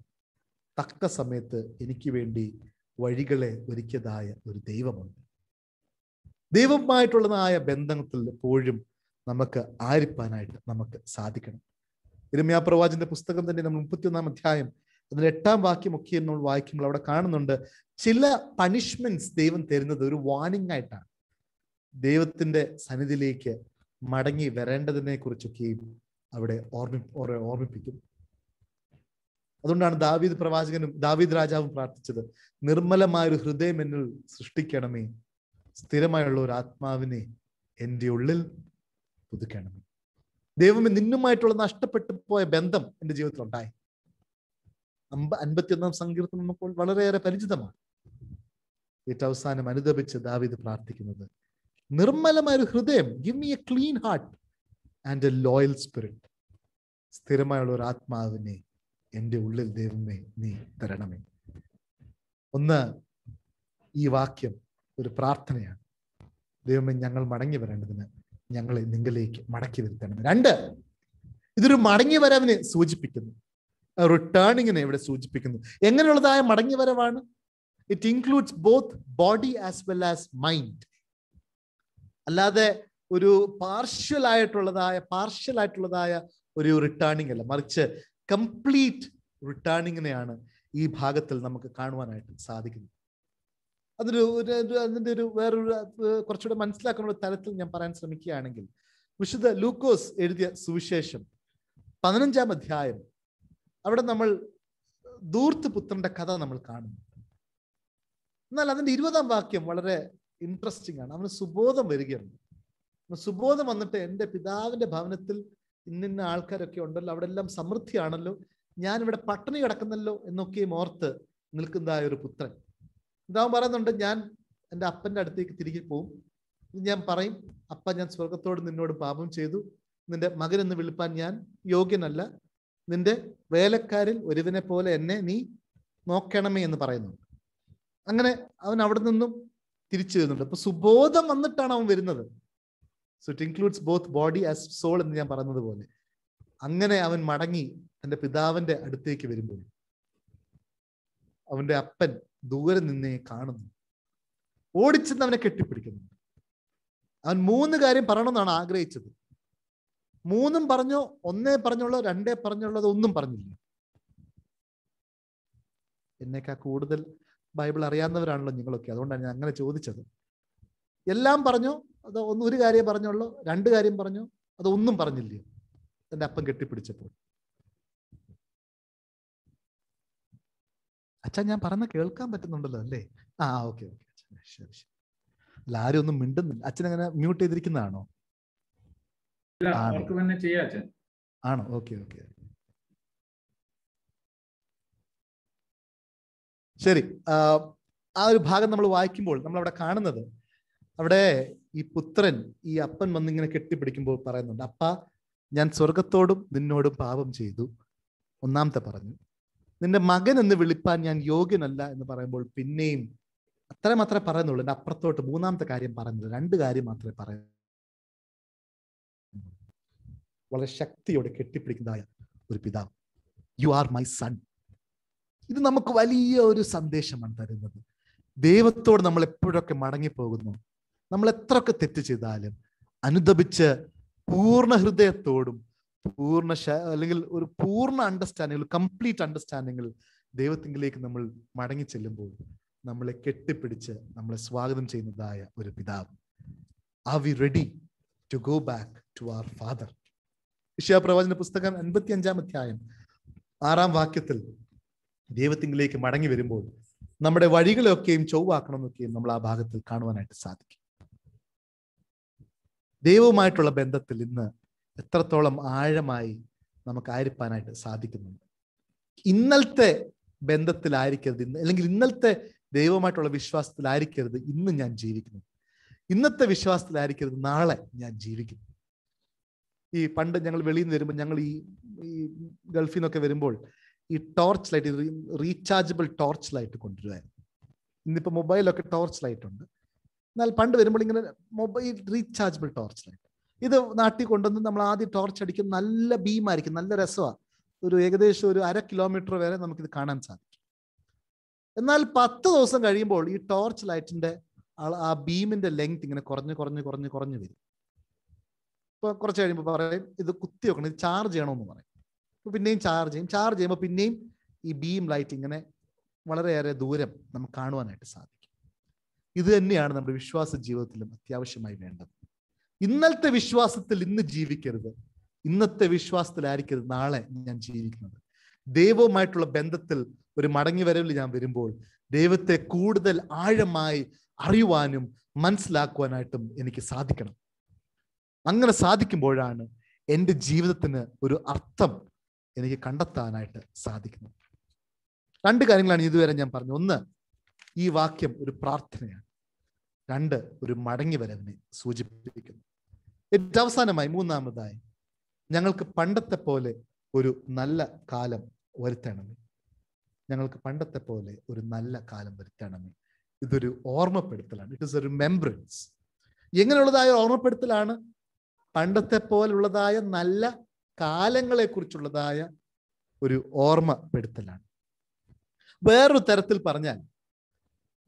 Speaker 1: തക്ക സമയത്ത് എനിക്ക് വേണ്ടി വഴികളെ ഒരുക്കിയതായ ഒരു ദൈവമുണ്ട് ദൈവമായിട്ടുള്ളതായ ബന്ധത്തിൽ എപ്പോഴും നമുക്ക് ആരിപ്പാനായിട്ട് നമുക്ക് സാധിക്കണം ഇരമ്യാ പ്രവാചന്റെ പുസ്തകം തന്നെ നമ്മൾ മുപ്പത്തിയൊന്നാം അധ്യായം അതിൽ എട്ടാം ഒക്കെ നമ്മൾ വായിക്കുമ്പോൾ അവിടെ കാണുന്നുണ്ട് ചില പണിഷ്മെന്റ്സ് ദൈവം തരുന്നത് ഒരു വാണിംഗ് ആയിട്ടാണ് ദൈവത്തിന്റെ സന്നിധിയിലേക്ക് മടങ്ങി വരേണ്ടതിനെ കുറിച്ചൊക്കെയും അവിടെ ഓർമ്മി ഓർമ്മിപ്പിക്കും അതുകൊണ്ടാണ് ദാവീദ് പ്രവാചകനും ദാവീദ് രാജാവും പ്രാർത്ഥിച്ചത് നിർമ്മലമായൊരു ഹൃദയം എന്നിൽ സൃഷ്ടിക്കണമേ സ്ഥിരമായുള്ള ഒരു ആത്മാവിനെ എൻ്റെ ഉള്ളിൽ പുതുക്കണം ദൈവമേ നിന്നുമായിട്ടുള്ള നഷ്ടപ്പെട്ടു പോയ ബന്ധം എൻ്റെ ജീവിതത്തിൽ ഉണ്ടായി അമ്പ അൻപത്തിയൊന്നാം സങ്കീർത്തനം നമുക്ക് വളരെയേറെ പരിചിതമാണ് ഏറ്റവും അവസാനം അനുദപിച്ച് ദാവിത് പ്രാർത്ഥിക്കുന്നത് നിർമ്മലമായ ഒരു ഹൃദയം give me a clean heart and a loyal spirit സ്ഥിരമായുള്ള ഒരു ആത്മാവിനെ എൻ്റെ ഉള്ളിൽ ദൈവമേ നീ തരണമേ ഒന്ന് ഈ വാക്യം ഒരു പ്രാർത്ഥനയാണ് ദൈവമേ ഞങ്ങൾ മടങ്ങി വരേണ്ടതിന് ഞങ്ങളെ നിങ്ങളിലേക്ക് മടക്കി വരുത്തേണ്ടത് രണ്ട് ഇതൊരു മടങ്ങി വരവിനെ സൂചിപ്പിക്കുന്നു റിട്ടേണിങ്ങിനെ ഇവിടെ സൂചിപ്പിക്കുന്നു എങ്ങനെയുള്ളതായ മടങ്ങി വരവാണ് it includes both body as well as mind അല്ലാതെ ഒരു പാർഷ്യൽ ആയിട്ടുള്ളതായ പാർഷ്യൽ ആയിട്ടുള്ളതായ ഒരു റിട്ടേണിംഗ് അല്ല മറിച്ച് കംപ്ലീറ്റ് റിട്ടേണിങ്ങിനെയാണ് ഈ ഭാഗത്തിൽ നമുക്ക് കാണുവാനായിട്ട് സാധിക്കുന്നത് അതൊരു ഒരു അതിൻ്റെ ഒരു വേറൊരു കുറച്ചുകൂടെ മനസ്സിലാക്കാനുള്ള തലത്തിൽ ഞാൻ പറയാൻ ശ്രമിക്കുകയാണെങ്കിൽ വിശുദ്ധ ലൂക്കോസ് എഴുതിയ സുവിശേഷം പതിനഞ്ചാം അധ്യായം അവിടെ നമ്മൾ ദൂർത്ത് പുത്രന്റെ കഥ നമ്മൾ കാണുന്നു എന്നാൽ അതിന്റെ ഇരുപതാം വാക്യം വളരെ ഇൻട്രസ്റ്റിംഗ് ആണ് അവന് സുബോധം വരികയാണ് സുബോധം വന്നിട്ട് എൻ്റെ പിതാവിൻ്റെ ഭവനത്തിൽ ഇന്നിന്ന ആൾക്കാരൊക്കെ ഉണ്ടല്ലോ അവിടെ എല്ലാം സമൃദ്ധിയാണല്ലോ ഞാനിവിടെ പട്ടിണി കിടക്കുന്നല്ലോ എന്നൊക്കെയും ഓർത്ത് നിൽക്കുന്നതായ ഒരു പുത്രൻ എന്നിട്ട് അവൻ പറയുന്നുണ്ട് ഞാൻ എൻ്റെ അപ്പൻ്റെ അടുത്തേക്ക് തിരികെ പോവും ഞാൻ പറയും അപ്പ ഞാൻ സ്വർഗത്തോട് നിന്നോട് പാപം ചെയ്തു നിന്റെ മകൻ എന്ന് വിളിപ്പാൻ ഞാൻ യോഗ്യനല്ല നിന്റെ വേലക്കാരിൽ ഒരുവനെ പോലെ എന്നെ നീ നോക്കണമേ എന്ന് പറയുന്നുണ്ട് അങ്ങനെ അവൻ അവിടെ നിന്നും തിരിച്ചു വരുന്നുണ്ട് അപ്പൊ സുബോധം വന്നിട്ടാണ് അവൻ വരുന്നത് so it includes both body as soul എന്ന് ഞാൻ പറഞ്ഞതുപോലെ അങ്ങനെ അവൻ മടങ്ങി തന്റെ പിതാവിന്റെ അടുത്തേക്ക് വരുമ്പോൾ അവന്റെ അപ്പൻ ദൂരെ നിന്നേ കാണുന്നു ഓടിച്ചെന്ന് അവനെ കെട്ടിപ്പിടിക്കുന്നുണ്ട് അവൻ മൂന്ന് കാര്യം പറയണമെന്നാണ് ആഗ്രഹിച്ചത് മൂന്നും പറഞ്ഞു ഒന്നേ പറഞ്ഞുള്ളൂ രണ്ടേ പറഞ്ഞുള്ളത് ഒന്നും പറഞ്ഞില്ല എന്നേക്കാ കൂടുതൽ ബൈബിൾ അറിയാവുന്നവരാണല്ലോ നിങ്ങളൊക്കെ അതുകൊണ്ടാണ് ഞാൻ അങ്ങനെ ചോദിച്ചത് എല്ലാം പറഞ്ഞു അത് ഒന്ന് ഒരു കാര്യം പറഞ്ഞുള്ളൂ രണ്ട് കാര്യം പറഞ്ഞു അതൊന്നും പറഞ്ഞില്ല എൻ്റെ അപ്പം കെട്ടിപ്പിടിച്ചപ്പോൾ അച്ഛൻ ഞാൻ പറഞ്ഞ കേൾക്കാൻ പറ്റുന്നുണ്ടല്ലോ അല്ലേ ആ ഓക്കെ ഓക്കെ ശരി ശരി അല്ല ആരും ഒന്നും മിണ്ടുന്നില്ല അച്ഛൻ അങ്ങനെ മ്യൂട്ട് ചെയ്തിരിക്കുന്നതാണോ ആണോ ഓക്കെ ഓക്കെ ശരി ആ ഒരു ഭാഗം നമ്മൾ വായിക്കുമ്പോൾ നമ്മൾ അവിടെ കാണുന്നത് അവിടെ ഈ പുത്രൻ ഈ അപ്പൻ വന്നിങ്ങനെ കെട്ടിപ്പിടിക്കുമ്പോൾ പറയുന്നുണ്ട് അപ്പ ഞാൻ സ്വർഗത്തോടും നിന്നോടും പാപം ചെയ്തു ഒന്നാമത്തെ പറഞ്ഞു നിന്റെ മകൻ എന്ന് വിളിപ്പാൻ ഞാൻ യോഗ്യനല്ല എന്ന് പറയുമ്പോൾ പിന്നെയും അത്ര മാത്രമേ പറയുന്നുള്ളൂ എൻ്റെ അപ്പുറത്തോട്ട് മൂന്നാമത്തെ കാര്യം പറയുന്നത് രണ്ട് കാര്യം മാത്രമേ പറയൂ വളരെ ശക്തിയോടെ കെട്ടിപ്പിടിക്കുന്നതായ ഒരു പിതാവ് യു ആർ മൈ സൺ ഇത് നമുക്ക് വലിയ ഒരു സന്ദേശമാണ് തരുന്നത് ദൈവത്തോട് നമ്മൾ എപ്പോഴൊക്കെ മടങ്ങിപ്പോകുന്നു നമ്മൾ എത്രയൊക്കെ തെറ്റ് ചെയ്താലും അനുദപിച്ച് പൂർണ്ണ ഹൃദയത്തോടും പൂർണ്ണ അല്ലെങ്കിൽ ഒരു പൂർണ്ണ അണ്ടർസ്റ്റാൻഡിംഗ് ഒരു കംപ്ലീറ്റ് അണ്ടർസ്റ്റാൻഡിങ്ങിൽ ദൈവത്തിങ്കിലേക്ക് നമ്മൾ മടങ്ങി ചെല്ലുമ്പോൾ നമ്മളെ കെട്ടിപ്പിടിച്ച് നമ്മളെ സ്വാഗതം ചെയ്യുന്നതായ ഒരു പിതാവ് are we ready to go back to our father ഇഷ്യാപ്രവാചന പുസ്തകം എൺപത്തി അഞ്ചാം അധ്യായം ആറാം വാക്യത്തിൽ ദൈവത്തിങ്കിലേക്ക് മടങ്ങി വരുമ്പോൾ നമ്മുടെ വഴികളെയൊക്കെയും ചൊവ്വാക്കണമെന്നൊക്കെയും നമ്മൾ ആ ഭാഗത്തിൽ കാണുവാനായിട്ട് സാധിക്കും ദൈവവുമായിട്ടുള്ള ബന്ധത്തിൽ ഇന്ന് എത്രത്തോളം ആഴമായി നമുക്ക് ആയിരിക്കാനായിട്ട് സാധിക്കുന്നുണ്ട് ഇന്നലത്തെ ബന്ധത്തിലായിരിക്കരുത് ഇന്ന് അല്ലെങ്കിൽ ഇന്നലത്തെ ദൈവമായിട്ടുള്ള വിശ്വാസത്തിലായിരിക്കരുത് ഇന്ന് ഞാൻ ജീവിക്കുന്നു ഇന്നത്തെ വിശ്വാസത്തിലായിരിക്കരുത് നാളെ ഞാൻ ജീവിക്കുന്നു ഈ പണ്ട് ഞങ്ങൾ വെളിയിൽ നിന്ന് വരുമ്പോൾ ഞങ്ങൾ ഈ ഈ ഗൾഫിൽ നിന്നൊക്കെ വരുമ്പോൾ ഈ torch light rechargeable torch light കൊണ്ടുവരുമായിരുന്നു ഇന്നിപ്പോൾ മൊബൈലൊക്കെ ടോർച്ച് ലൈറ്റ് ഉണ്ട് എന്നാൽ പണ്ട് വരുമ്പോൾ ഇങ്ങനെ മൊബൈൽ റീചാർജബിൾ ടോർച്ച് ലൈറ്റ് ഇത് നാട്ടിൽ കൊണ്ടുവന്ന് നമ്മൾ ആദ്യം ടോർച്ച് അടിക്കും നല്ല ബീമായിരിക്കും നല്ല രസമാണ് ഒരു ഏകദേശം ഒരു അര കിലോമീറ്റർ വരെ നമുക്കിത് കാണാൻ സാധിക്കും എന്നാൽ പത്ത് ദിവസം കഴിയുമ്പോൾ ഈ ടോർച്ച് ലൈറ്റിന്റെ ആ ബീമിന്റെ ലെങ്ത് ഇങ്ങനെ കുറഞ്ഞ് കുറഞ്ഞ് കുറഞ്ഞ് കുറഞ്ഞ് വരും ഇപ്പൊ കുറച്ച് കഴിയുമ്പോൾ പറയും ഇത് കുത്തി വെക്കണം ഇത് ചാർജ് ചെയ്യണമെന്ന് പറയും അപ്പൊ പിന്നെയും ചാർജ് ചെയ്യും ചാർജ് ചെയ്യുമ്പോൾ പിന്നെയും ഈ ബീം ലൈറ്റ് ഇങ്ങനെ വളരെയേറെ ദൂരം നമുക്ക് കാണുവാനായിട്ട് സാധിക്കും ഇത് തന്നെയാണ് നമ്മുടെ വിശ്വാസ ജീവിതത്തിലും അത്യാവശ്യമായി വേണ്ടത് ഇന്നത്തെ വിശ്വാസത്തിൽ ഇന്ന് ജീവിക്കരുത് ഇന്നത്തെ വിശ്വാസത്തിലായിരിക്കരുത് നാളെ ഞാൻ ജീവിക്കുന്നത് ദൈവവുമായിട്ടുള്ള ബന്ധത്തിൽ ഒരു മടങ്ങി വരവിൽ ഞാൻ വരുമ്പോൾ ദൈവത്തെ കൂടുതൽ ആഴമായി അറിയുവാനും മനസ്സിലാക്കുവാനായിട്ടും എനിക്ക് സാധിക്കണം അങ്ങനെ സാധിക്കുമ്പോഴാണ് എൻ്റെ ജീവിതത്തിന് ഒരു അർത്ഥം എനിക്ക് കണ്ടെത്താനായിട്ട് സാധിക്കുന്നത് രണ്ട് കാര്യങ്ങളാണ് ഇതുവരെ ഞാൻ പറഞ്ഞു ഒന്ന് ഈ വാക്യം ഒരു പ്രാർത്ഥനയാണ് രണ്ട് ഒരു മടങ്ങി വരവിനെ സൂചിപ്പിക്കുന്നു അവസാനമായി മൂന്നാമതായി ഞങ്ങൾക്ക് പണ്ടത്തെ പോലെ ഒരു നല്ല കാലം വരുത്തണമേ ഞങ്ങൾക്ക് പണ്ടത്തെ പോലെ ഒരു നല്ല കാലം വരുത്തണമേ ഇതൊരു ഓർമ്മപ്പെടുത്തലാണ് ഇറ്റ് ഇസ് ഒരു മെമ്പറൻസ് എങ്ങനെയുള്ളതായ ഓർമ്മപ്പെടുത്തലാണ് പണ്ടത്തെ പോലുള്ളതായ നല്ല കാലങ്ങളെ കുറിച്ചുള്ളതായ ഒരു ഓർമ്മപ്പെടുത്തലാണ് വേറൊരു തരത്തിൽ പറഞ്ഞാൽ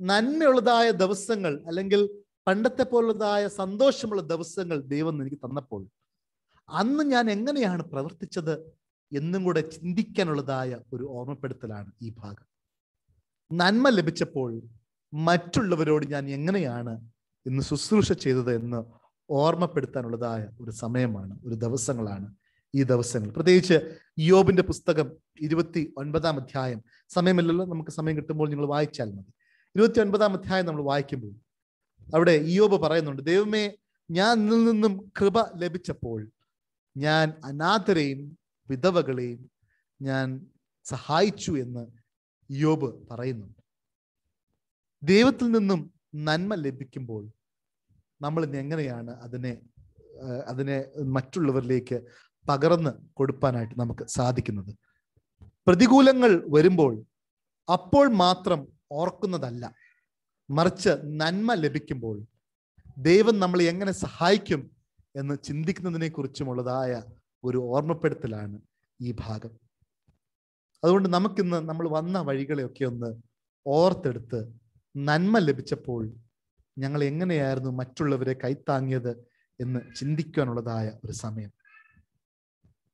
Speaker 1: നന്മയുള്ളതായ ദിവസങ്ങൾ അല്ലെങ്കിൽ പണ്ടത്തെ പോലുള്ളതായ സന്തോഷമുള്ള ദിവസങ്ങൾ ദൈവം എനിക്ക് തന്നപ്പോൾ അന്ന് ഞാൻ എങ്ങനെയാണ് പ്രവർത്തിച്ചത് എന്നും കൂടെ ചിന്തിക്കാനുള്ളതായ ഒരു ഓർമ്മപ്പെടുത്തലാണ് ഈ ഭാഗം നന്മ ലഭിച്ചപ്പോൾ മറ്റുള്ളവരോട് ഞാൻ എങ്ങനെയാണ് ഇന്ന് ശുശ്രൂഷ ചെയ്തത് എന്ന് ഓർമ്മപ്പെടുത്താനുള്ളതായ ഒരു സമയമാണ് ഒരു ദിവസങ്ങളാണ് ഈ ദിവസങ്ങൾ പ്രത്യേകിച്ച് യോബിന്റെ പുസ്തകം ഇരുപത്തി ഒൻപതാം അധ്യായം സമയമില്ലല്ലോ നമുക്ക് സമയം കിട്ടുമ്പോൾ നിങ്ങൾ വായിച്ചാൽ മതി ഇരുപത്തി ഒൻപതാം അധ്യായം നമ്മൾ വായിക്കുമ്പോൾ അവിടെ ഇയോബ് പറയുന്നുണ്ട് ദൈവമേ ഞാൻ നിൽ നിന്നും കൃപ ലഭിച്ചപ്പോൾ ഞാൻ അനാഥരെയും വിധവകളെയും ഞാൻ സഹായിച്ചു എന്ന് യോബ് പറയുന്നുണ്ട് ദൈവത്തിൽ നിന്നും നന്മ ലഭിക്കുമ്പോൾ നമ്മൾ എങ്ങനെയാണ് അതിനെ അതിനെ മറ്റുള്ളവരിലേക്ക് പകർന്ന് കൊടുക്കാനായിട്ട് നമുക്ക് സാധിക്കുന്നത് പ്രതികൂലങ്ങൾ വരുമ്പോൾ അപ്പോൾ മാത്രം ഓർക്കുന്നതല്ല മറിച്ച് നന്മ ലഭിക്കുമ്പോൾ ദൈവം നമ്മളെ എങ്ങനെ സഹായിക്കും എന്ന് ചിന്തിക്കുന്നതിനെ കുറിച്ചുമുള്ളതായ ഒരു ഓർമ്മപ്പെടുത്തലാണ് ഈ ഭാഗം അതുകൊണ്ട് നമുക്കിന്ന് നമ്മൾ വന്ന വഴികളെയൊക്കെ ഒന്ന് ഓർത്തെടുത്ത് നന്മ ലഭിച്ചപ്പോൾ ഞങ്ങൾ എങ്ങനെയായിരുന്നു മറ്റുള്ളവരെ കൈത്താങ്ങിയത് എന്ന് ചിന്തിക്കാനുള്ളതായ ഒരു സമയം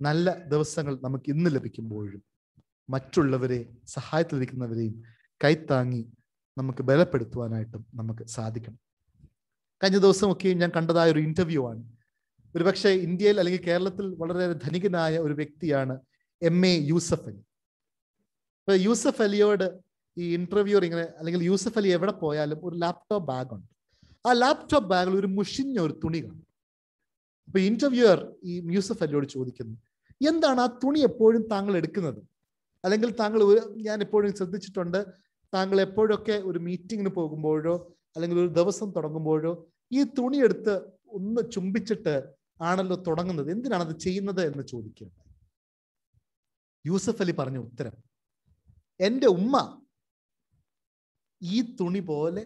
Speaker 1: നല്ല ദിവസങ്ങൾ നമുക്ക് ഇന്ന് ലഭിക്കുമ്പോഴും മറ്റുള്ളവരെ സഹായത്തിലിരിക്കുന്നവരെയും കൈത്താങ്ങി നമുക്ക് ബലപ്പെടുത്തുവാനായിട്ടും നമുക്ക് സാധിക്കണം കഴിഞ്ഞ ദിവസമൊക്കെയും ഞാൻ കണ്ടതായ ഒരു ഇൻ്റർവ്യൂ ആണ് ഒരുപക്ഷെ ഇന്ത്യയിൽ അല്ലെങ്കിൽ കേരളത്തിൽ വളരെ ധനികനായ ഒരു വ്യക്തിയാണ് എം എ യൂസഫ് അലി അപ്പൊ യൂസഫ് അലിയോട് ഈ ഇൻ്റർവ്യൂർ ഇങ്ങനെ അല്ലെങ്കിൽ യൂസഫ് അലി എവിടെ പോയാലും ഒരു ലാപ്ടോപ്പ് ബാഗ് ഉണ്ട് ആ ലാപ്ടോപ്പ് ബാഗിൽ ഒരു മുഷിഞ്ഞ ഒരു തുണി കാണും അപ്പൊ ഇന്റർവ്യൂർ ഈ യൂസഫ് അലിയോട് ചോദിക്കുന്നു എന്താണ് ആ തുണി എപ്പോഴും താങ്കൾ എടുക്കുന്നത് അല്ലെങ്കിൽ താങ്കൾ ഞാൻ എപ്പോഴും ശ്രദ്ധിച്ചിട്ടുണ്ട് താങ്കൾ എപ്പോഴൊക്കെ ഒരു മീറ്റിങ്ങിന് പോകുമ്പോഴോ അല്ലെങ്കിൽ ഒരു ദിവസം തുടങ്ങുമ്പോഴോ ഈ തുണിയെടുത്ത് ഒന്ന് ചുംബിച്ചിട്ട് ആണല്ലോ തുടങ്ങുന്നത് എന്തിനാണ് അത് ചെയ്യുന്നത് എന്ന് ചോദിക്കുന്നത് യൂസഫ് അലി പറഞ്ഞ ഉത്തരം എൻ്റെ ഉമ്മ ഈ തുണി പോലെ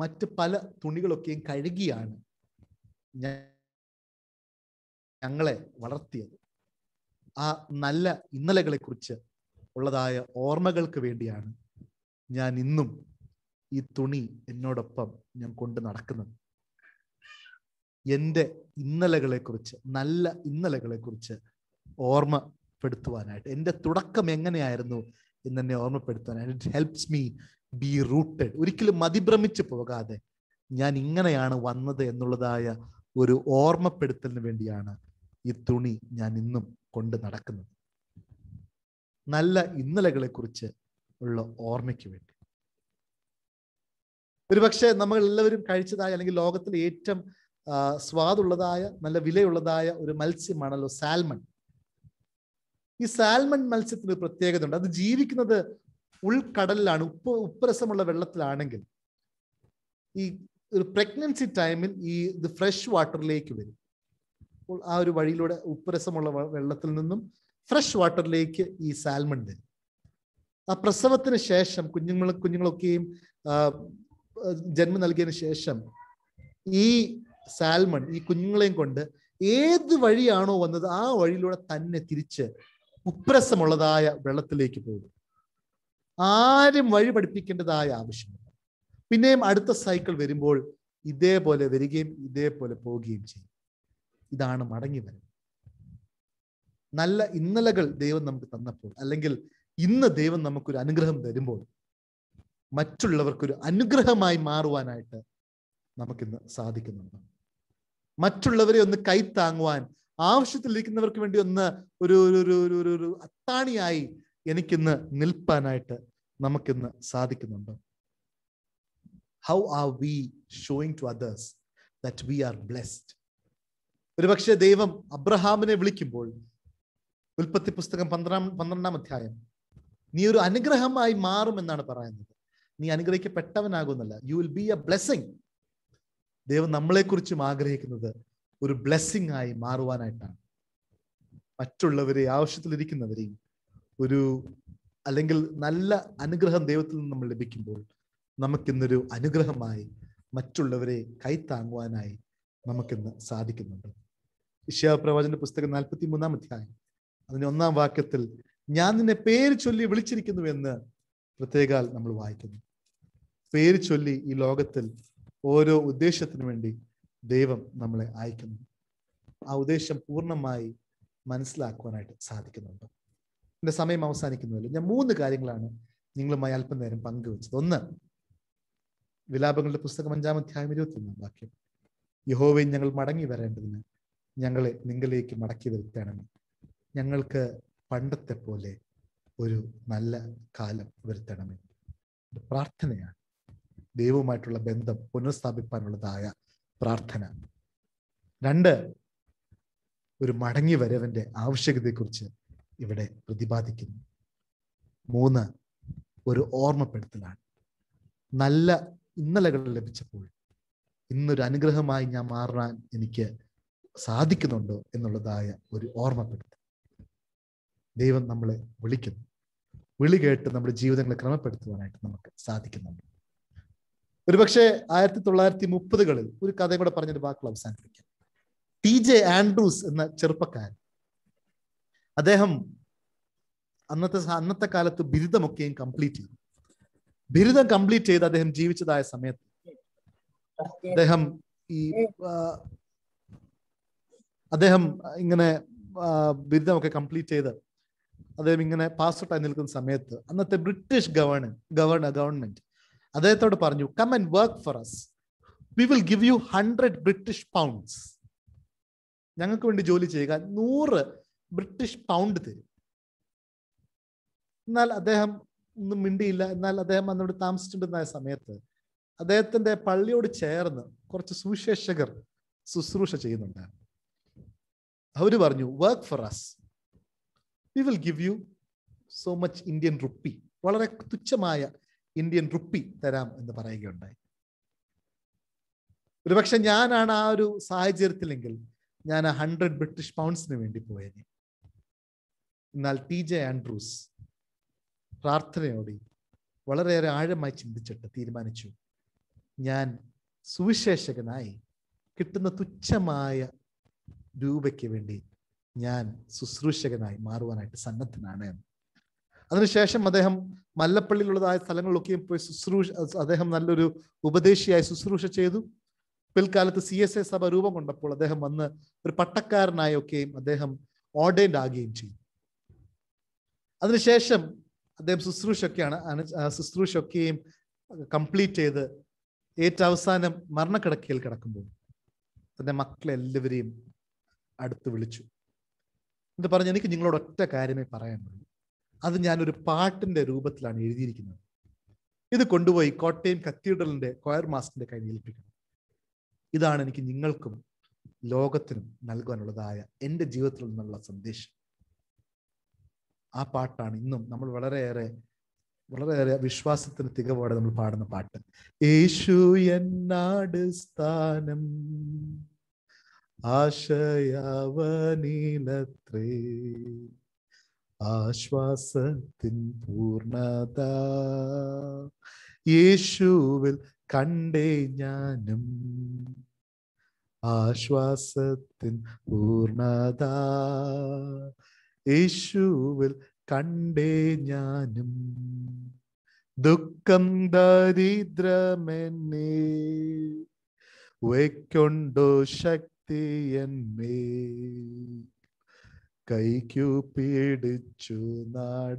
Speaker 1: മറ്റ് പല തുണികളൊക്കെയും കഴുകിയാണ് ഞങ്ങളെ വളർത്തിയത് ആ നല്ല ഇന്നലകളെക്കുറിച്ച് ഉള്ളതായ ഓർമ്മകൾക്ക് വേണ്ടിയാണ് ഞാൻ ഇന്നും ഈ തുണി എന്നോടൊപ്പം ഞാൻ കൊണ്ട് നടക്കുന്നത് എൻ്റെ ഇന്നലകളെക്കുറിച്ച് നല്ല ഇന്നലകളെക്കുറിച്ച് ഓർമ്മപ്പെടുത്തുവാനായിട്ട് എൻ്റെ തുടക്കം എങ്ങനെയായിരുന്നു എന്നെ ഓർമ്മപ്പെടുത്താനായിട്ട് it helps me be rooted ഒരിക്കലും മതിഭ്രമിച്ചു പോകാതെ ഞാൻ ഇങ്ങനെയാണ് വന്നത് എന്നുള്ളതായ ഒരു ഓർമ്മപ്പെടുത്തലിന് വേണ്ടിയാണ് ഈ തുണി ഞാൻ ഇന്നും കൊണ്ട് നടക്കുന്നത് നല്ല ഇന്നലകളെക്കുറിച്ച് ഉള്ള ഓർമ്മയ്ക്ക് വേണ്ടി ഒരുപക്ഷെ നമ്മൾ എല്ലാവരും കഴിച്ചതായ അല്ലെങ്കിൽ ലോകത്തിൽ ഏറ്റവും സ്വാദുള്ളതായ നല്ല വിലയുള്ളതായ ഒരു മത്സ്യമാണല്ലോ സാൽമൺ ഈ സാൽമൺ മത്സ്യത്തിന് ഒരു ഉണ്ട് അത് ജീവിക്കുന്നത് ഉൾക്കടലിലാണ് ഉപ്പ് ഉപ്പരസമുള്ള വെള്ളത്തിലാണെങ്കിൽ ഈ ഒരു പ്രഗ്നൻസി ടൈമിൽ ഈ ഇത് ഫ്രഷ് വാട്ടറിലേക്ക് വരും അപ്പോൾ ആ ഒരു വഴിയിലൂടെ ഉപ്പരസമുള്ള വെള്ളത്തിൽ നിന്നും ഫ്രഷ് വാട്ടറിലേക്ക് ഈ സാൽമൺ വരും ആ പ്രസവത്തിന് ശേഷം കുഞ്ഞുങ്ങൾ കുഞ്ഞുങ്ങളൊക്കെയും ജന്മം നൽകിയതിന് ശേഷം ഈ സാൽമൺ ഈ കുഞ്ഞുങ്ങളെയും കൊണ്ട് ഏത് വഴിയാണോ വന്നത് ആ വഴിയിലൂടെ തന്നെ തിരിച്ച് ഉപ്രസമുള്ളതായ വെള്ളത്തിലേക്ക് പോകും ആരും വഴി പഠിപ്പിക്കേണ്ടതായ ആവശ്യമില്ല പിന്നെയും അടുത്ത സൈക്കിൾ വരുമ്പോൾ ഇതേപോലെ വരികയും ഇതേപോലെ പോവുകയും ചെയ്യും ഇതാണ് മടങ്ങി വരുന്നത് നല്ല ഇന്നലകൾ ദൈവം നമുക്ക് തന്നപ്പോൾ അല്ലെങ്കിൽ ഇന്ന് ദൈവം നമുക്കൊരു അനുഗ്രഹം തരുമ്പോൾ മറ്റുള്ളവർക്കൊരു അനുഗ്രഹമായി മാറുവാനായിട്ട് നമുക്കിന്ന് സാധിക്കുന്നുണ്ട് മറ്റുള്ളവരെ ഒന്ന് കൈത്താങ്ങുവാൻ ആവശ്യത്തിലിരിക്കുന്നവർക്ക് വേണ്ടി ഒന്ന് ഒരു ഒരു ഒരു അത്താണിയായി എനിക്കിന്ന് നിൽപ്പാനായിട്ട് നമുക്കിന്ന് സാധിക്കുന്നുണ്ട് how are we showing to others that we are blessed ഒരുപക്ഷെ ദൈവം അബ്രഹാമിനെ വിളിക്കുമ്പോൾ ഉൽപ്പത്തി പുസ്തകം പന്ത്രണ്ടാം പന്ത്രണ്ടാം അധ്യായം നീ ഒരു അനുഗ്രഹമായി മാറുമെന്നാണ് പറയുന്നത് നീ അനുഗ്രഹിക്കപ്പെട്ടവനാകുന്നല്ല you will be a blessing ദൈവം നമ്മളെക്കുറിച്ചും ആഗ്രഹിക്കുന്നത് ഒരു ബ്ലെസ്സിങ് ആയി മാറുവാനായിട്ടാണ് മറ്റുള്ളവരെ ആവശ്യത്തിലിരിക്കുന്നവരെയും ഒരു അല്ലെങ്കിൽ നല്ല അനുഗ്രഹം ദൈവത്തിൽ നിന്ന് നമ്മൾ ലഭിക്കുമ്പോൾ നമുക്കിന്നൊരു അനുഗ്രഹമായി മറ്റുള്ളവരെ കൈത്താങ്ങുവാനായി നമുക്കിന്ന് സാധിക്കുന്നുണ്ട് ഇഷ്യാ പ്രവാചന്റെ പുസ്തകം നാൽപ്പത്തി മൂന്നാം അധ്യായം അതിന് ഒന്നാം വാക്യത്തിൽ ഞാൻ നിന്നെ പേര് ചൊല്ലി വിളിച്ചിരിക്കുന്നു എന്ന് പ്രത്യേകാൽ നമ്മൾ വായിക്കുന്നു പേര് ചൊല്ലി ഈ ലോകത്തിൽ ഓരോ ഉദ്ദേശത്തിനു വേണ്ടി ദൈവം നമ്മളെ അയക്കുന്നു ആ ഉദ്ദേശം പൂർണ്ണമായി മനസ്സിലാക്കുവാനായിട്ട് സാധിക്കുന്നുണ്ട് എൻ്റെ സമയം അവസാനിക്കുന്നില്ല ഞാൻ മൂന്ന് കാര്യങ്ങളാണ് നിങ്ങളുമായി അല്പം നേരം പങ്കുവെച്ചത് ഒന്ന് വിലാപങ്ങളുടെ പുസ്തകം അഞ്ചാം അധ്യായം ഇരുപത്തിയൊന്നാം വാക്യം യഹോവയും ഞങ്ങൾ മടങ്ങി വരേണ്ടതിന് ഞങ്ങളെ നിങ്ങളിലേക്ക് മടക്കി വരുത്തണമേ ഞങ്ങൾക്ക് പണ്ടത്തെ പോലെ ഒരു നല്ല കാലം വരുത്തണമെന്ന് പ്രാർത്ഥനയാണ് ദൈവവുമായിട്ടുള്ള ബന്ധം പുനഃസ്ഥാപിക്കാനുള്ളതായ പ്രാർത്ഥന രണ്ട് ഒരു മടങ്ങി വരവന്റെ ആവശ്യകതയെക്കുറിച്ച് ഇവിടെ പ്രതിപാദിക്കുന്നു മൂന്ന് ഒരു ഓർമ്മപ്പെടുത്തലാണ് നല്ല ഇന്നലകൾ ലഭിച്ചപ്പോൾ ഇന്നൊരു അനുഗ്രഹമായി ഞാൻ മാറാൻ എനിക്ക് സാധിക്കുന്നുണ്ടോ എന്നുള്ളതായ ഒരു ഓർമ്മപ്പെടുത്തൽ ദൈവം നമ്മളെ വിളിക്കുന്നു വിളി കേട്ട് നമ്മുടെ ജീവിതങ്ങളെ ക്രമപ്പെടുത്തുവാനായിട്ട് നമുക്ക് സാധിക്കുന്നുണ്ട് ഒരുപക്ഷെ ആയിരത്തി തൊള്ളായിരത്തി മുപ്പതുകളിൽ ഒരു കഥ കൂടെ പറഞ്ഞൊരു വാക്കുകൾ അവസാനിപ്പിക്കാം ടി ജെ ആൻഡ്രൂസ് എന്ന ചെറുപ്പക്കാരൻ അദ്ദേഹം അന്നത്തെ അന്നത്തെ കാലത്ത് ബിരുദമൊക്കെയും കംപ്ലീറ്റ് ചെയ്തു ബിരുദം കംപ്ലീറ്റ് ചെയ്ത് അദ്ദേഹം ജീവിച്ചതായ സമയത്ത് അദ്ദേഹം ഈ അദ്ദേഹം ഇങ്ങനെ ബിരുദമൊക്കെ കംപ്ലീറ്റ് ചെയ്ത് അദ്ദേഹം ഇങ്ങനെ പാസ്ഔട്ട് നിൽക്കുന്ന സമയത്ത് അന്നത്തെ ബ്രിട്ടീഷ് ഗവർണർ ഗവർണർ ഗവൺമെന്റ് അദ്ദേഹത്തോട് പറഞ്ഞു come and work for us we will give you hundred British pounds ഞങ്ങൾക്ക് വേണ്ടി ജോലി ചെയ്യുക നൂറ് ബ്രിട്ടീഷ് പൗണ്ട് തരും എന്നാൽ അദ്ദേഹം ഒന്നും മിണ്ടിയില്ല എന്നാൽ അദ്ദേഹം അന്നോട് താമസിച്ചിട്ടുണ്ടായ സമയത്ത് അദ്ദേഹത്തിന്റെ പള്ളിയോട് ചേർന്ന് കുറച്ച് സുശേഷകർ ശുശ്രൂഷ ചെയ്യുന്നുണ്ട് അവര് പറഞ്ഞു work for us we will give you so much Indian rupee വളരെ തുച്ഛമായ ഇന്ത്യൻ റുപ്പി തരാം എന്ന് പറയുകയുണ്ടായി ഒരുപക്ഷെ ഞാനാണ് ആ ഒരു സാഹചര്യത്തിലെങ്കിൽ ഞാൻ ആ ഹൺഡ്രഡ് ബ്രിട്ടീഷ് പൗണ്ട്സിന് വേണ്ടി പോയത് എന്നാൽ ടി ജെ ആൻഡ്രൂസ് പ്രാർത്ഥനയോടെ വളരെയേറെ ആഴമായി ചിന്തിച്ചിട്ട് തീരുമാനിച്ചു ഞാൻ സുവിശേഷകനായി കിട്ടുന്ന തുച്ഛമായ രൂപയ്ക്ക് വേണ്ടി ഞാൻ ശുശ്രൂഷകനായി മാറുവാനായിട്ട് സന്നദ്ധനാണ് അതിനുശേഷം അദ്ദേഹം മല്ലപ്പള്ളിയിലുള്ളതായ സ്ഥലങ്ങളിലൊക്കെയും പോയി ശുശ്രൂഷ അദ്ദേഹം നല്ലൊരു ഉപദേശിയായി ശുശ്രൂഷ ചെയ്തു പിൽക്കാലത്ത് സി എസ് എ സഭ രൂപം കൊണ്ടപ്പോൾ അദ്ദേഹം വന്ന് ഒരു പട്ടക്കാരനായൊക്കെയും അദ്ദേഹം ഓർഡേൻഡ് ആകുകയും ചെയ്തു അതിനുശേഷം അദ്ദേഹം ശുശ്രൂഷയൊക്കെയാണ് ശുശ്രൂഷയൊക്കെയും കംപ്ലീറ്റ് ചെയ്ത് ഏറ്റവും അവസാനം മരണക്കിടക്കയിൽ കിടക്കുമ്പോൾ തന്റെ മക്കളെല്ലാവരെയും അടുത്ത് വിളിച്ചു എന്ന് പറഞ്ഞ് എനിക്ക് നിങ്ങളോട് ഒറ്റ കാര്യമേ പറയാനുള്ളൂ അത് ഞാനൊരു പാട്ടിന്റെ രൂപത്തിലാണ് എഴുതിയിരിക്കുന്നത് ഇത് കൊണ്ടുപോയി കോട്ടയം കത്തീഡ്രലിന്റെ കോയർ മാസ്റ്ററിന്റെ കയ്യിൽ ഏൽപ്പിക്കണം ഇതാണ് എനിക്ക് നിങ്ങൾക്കും ലോകത്തിനും നൽകാനുള്ളതായ എൻ്റെ ജീവിതത്തിൽ നിന്നുള്ള സന്ദേശം ആ പാട്ടാണ് ഇന്നും നമ്മൾ വളരെയേറെ വളരെയേറെ വിശ്വാസത്തിന് തികവോടെ നമ്മൾ പാടുന്ന പാട്ട് യേശു എന്നാട് സ്ഥാനം ആശയാവനീനത്രേ ആശ്വാസത്തിൻ പൂർണത യേശുവിൽ കണ്ടേ ഞാനും ആശ്വാസത്തിൻ പൂർണത യേശുവിൽ കണ്ടേ ഞാനും ദുഃഖം ദരിദ്രമെന്നേ വയ്ക്കൊണ്ടോ ശക്തി ശക്തിയന്മേൽ കൈക്കു പിടിച്ചു നാട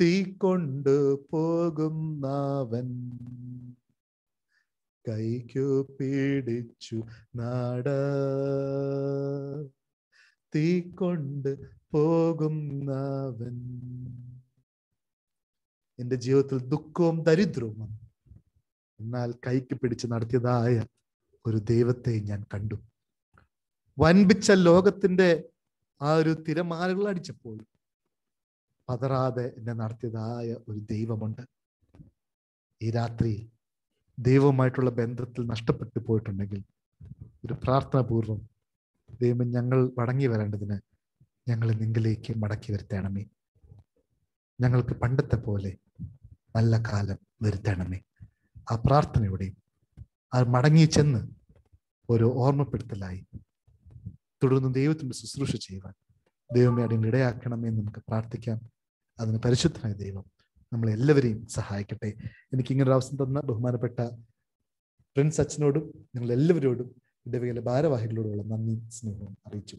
Speaker 1: തീ കൊണ്ടു പോകും നാവൻ കൈക്കു പിടിച്ചു നാട തീ കൊണ്ട് പോകും നാവൻ എൻ്റെ ജീവിതത്തിൽ ദുഃഖവും ദരിദ്രവും വന്നു എന്നാൽ കൈക്ക് പിടിച്ച് നടത്തിയതായ ഒരു ദൈവത്തെ ഞാൻ കണ്ടു വൻപിച്ച ലോകത്തിന്റെ ആ ഒരു തിരമാലകൾ അടിച്ചപ്പോൾ പതറാതെ എന്നെ നടത്തിയതായ ഒരു ദൈവമുണ്ട് ഈ രാത്രി ദൈവവുമായിട്ടുള്ള ബന്ധത്തിൽ നഷ്ടപ്പെട്ടു പോയിട്ടുണ്ടെങ്കിൽ ഒരു പ്രാർത്ഥനാപൂർവം ദൈവം ഞങ്ങൾ മടങ്ങി വരേണ്ടതിന് ഞങ്ങളെ നിങ്ങളിലേക്ക് മടക്കി വരുത്തണമേ ഞങ്ങൾക്ക് പണ്ടത്തെ പോലെ നല്ല കാലം വരുത്തണമേ ആ പ്രാർത്ഥനയുടെയും അത് മടങ്ങി ചെന്ന് ഒരു ഓർമ്മപ്പെടുത്തലായി തുടർന്ന് ദൈവത്തിന്റെ ശുശ്രൂഷ ചെയ്യുവാൻ ദൈവമേ അതിന് ഇടയാക്കണമേ എന്ന് നമുക്ക് പ്രാർത്ഥിക്കാം അതിന് പരിശുദ്ധനായ ദൈവം നമ്മളെല്ലാവരെയും സഹായിക്കട്ടെ എനിക്ക് ഇങ്ങനൊരു അവസരം തന്ന ബഹുമാനപ്പെട്ട പ്രിൻസ് അച്ഛനോടും നിങ്ങൾ എല്ലാവരോടും ഇടവകയിലെ ഭാരവാഹികളോടുള്ള നന്ദി സ്നേഹവും അറിയിച്ചു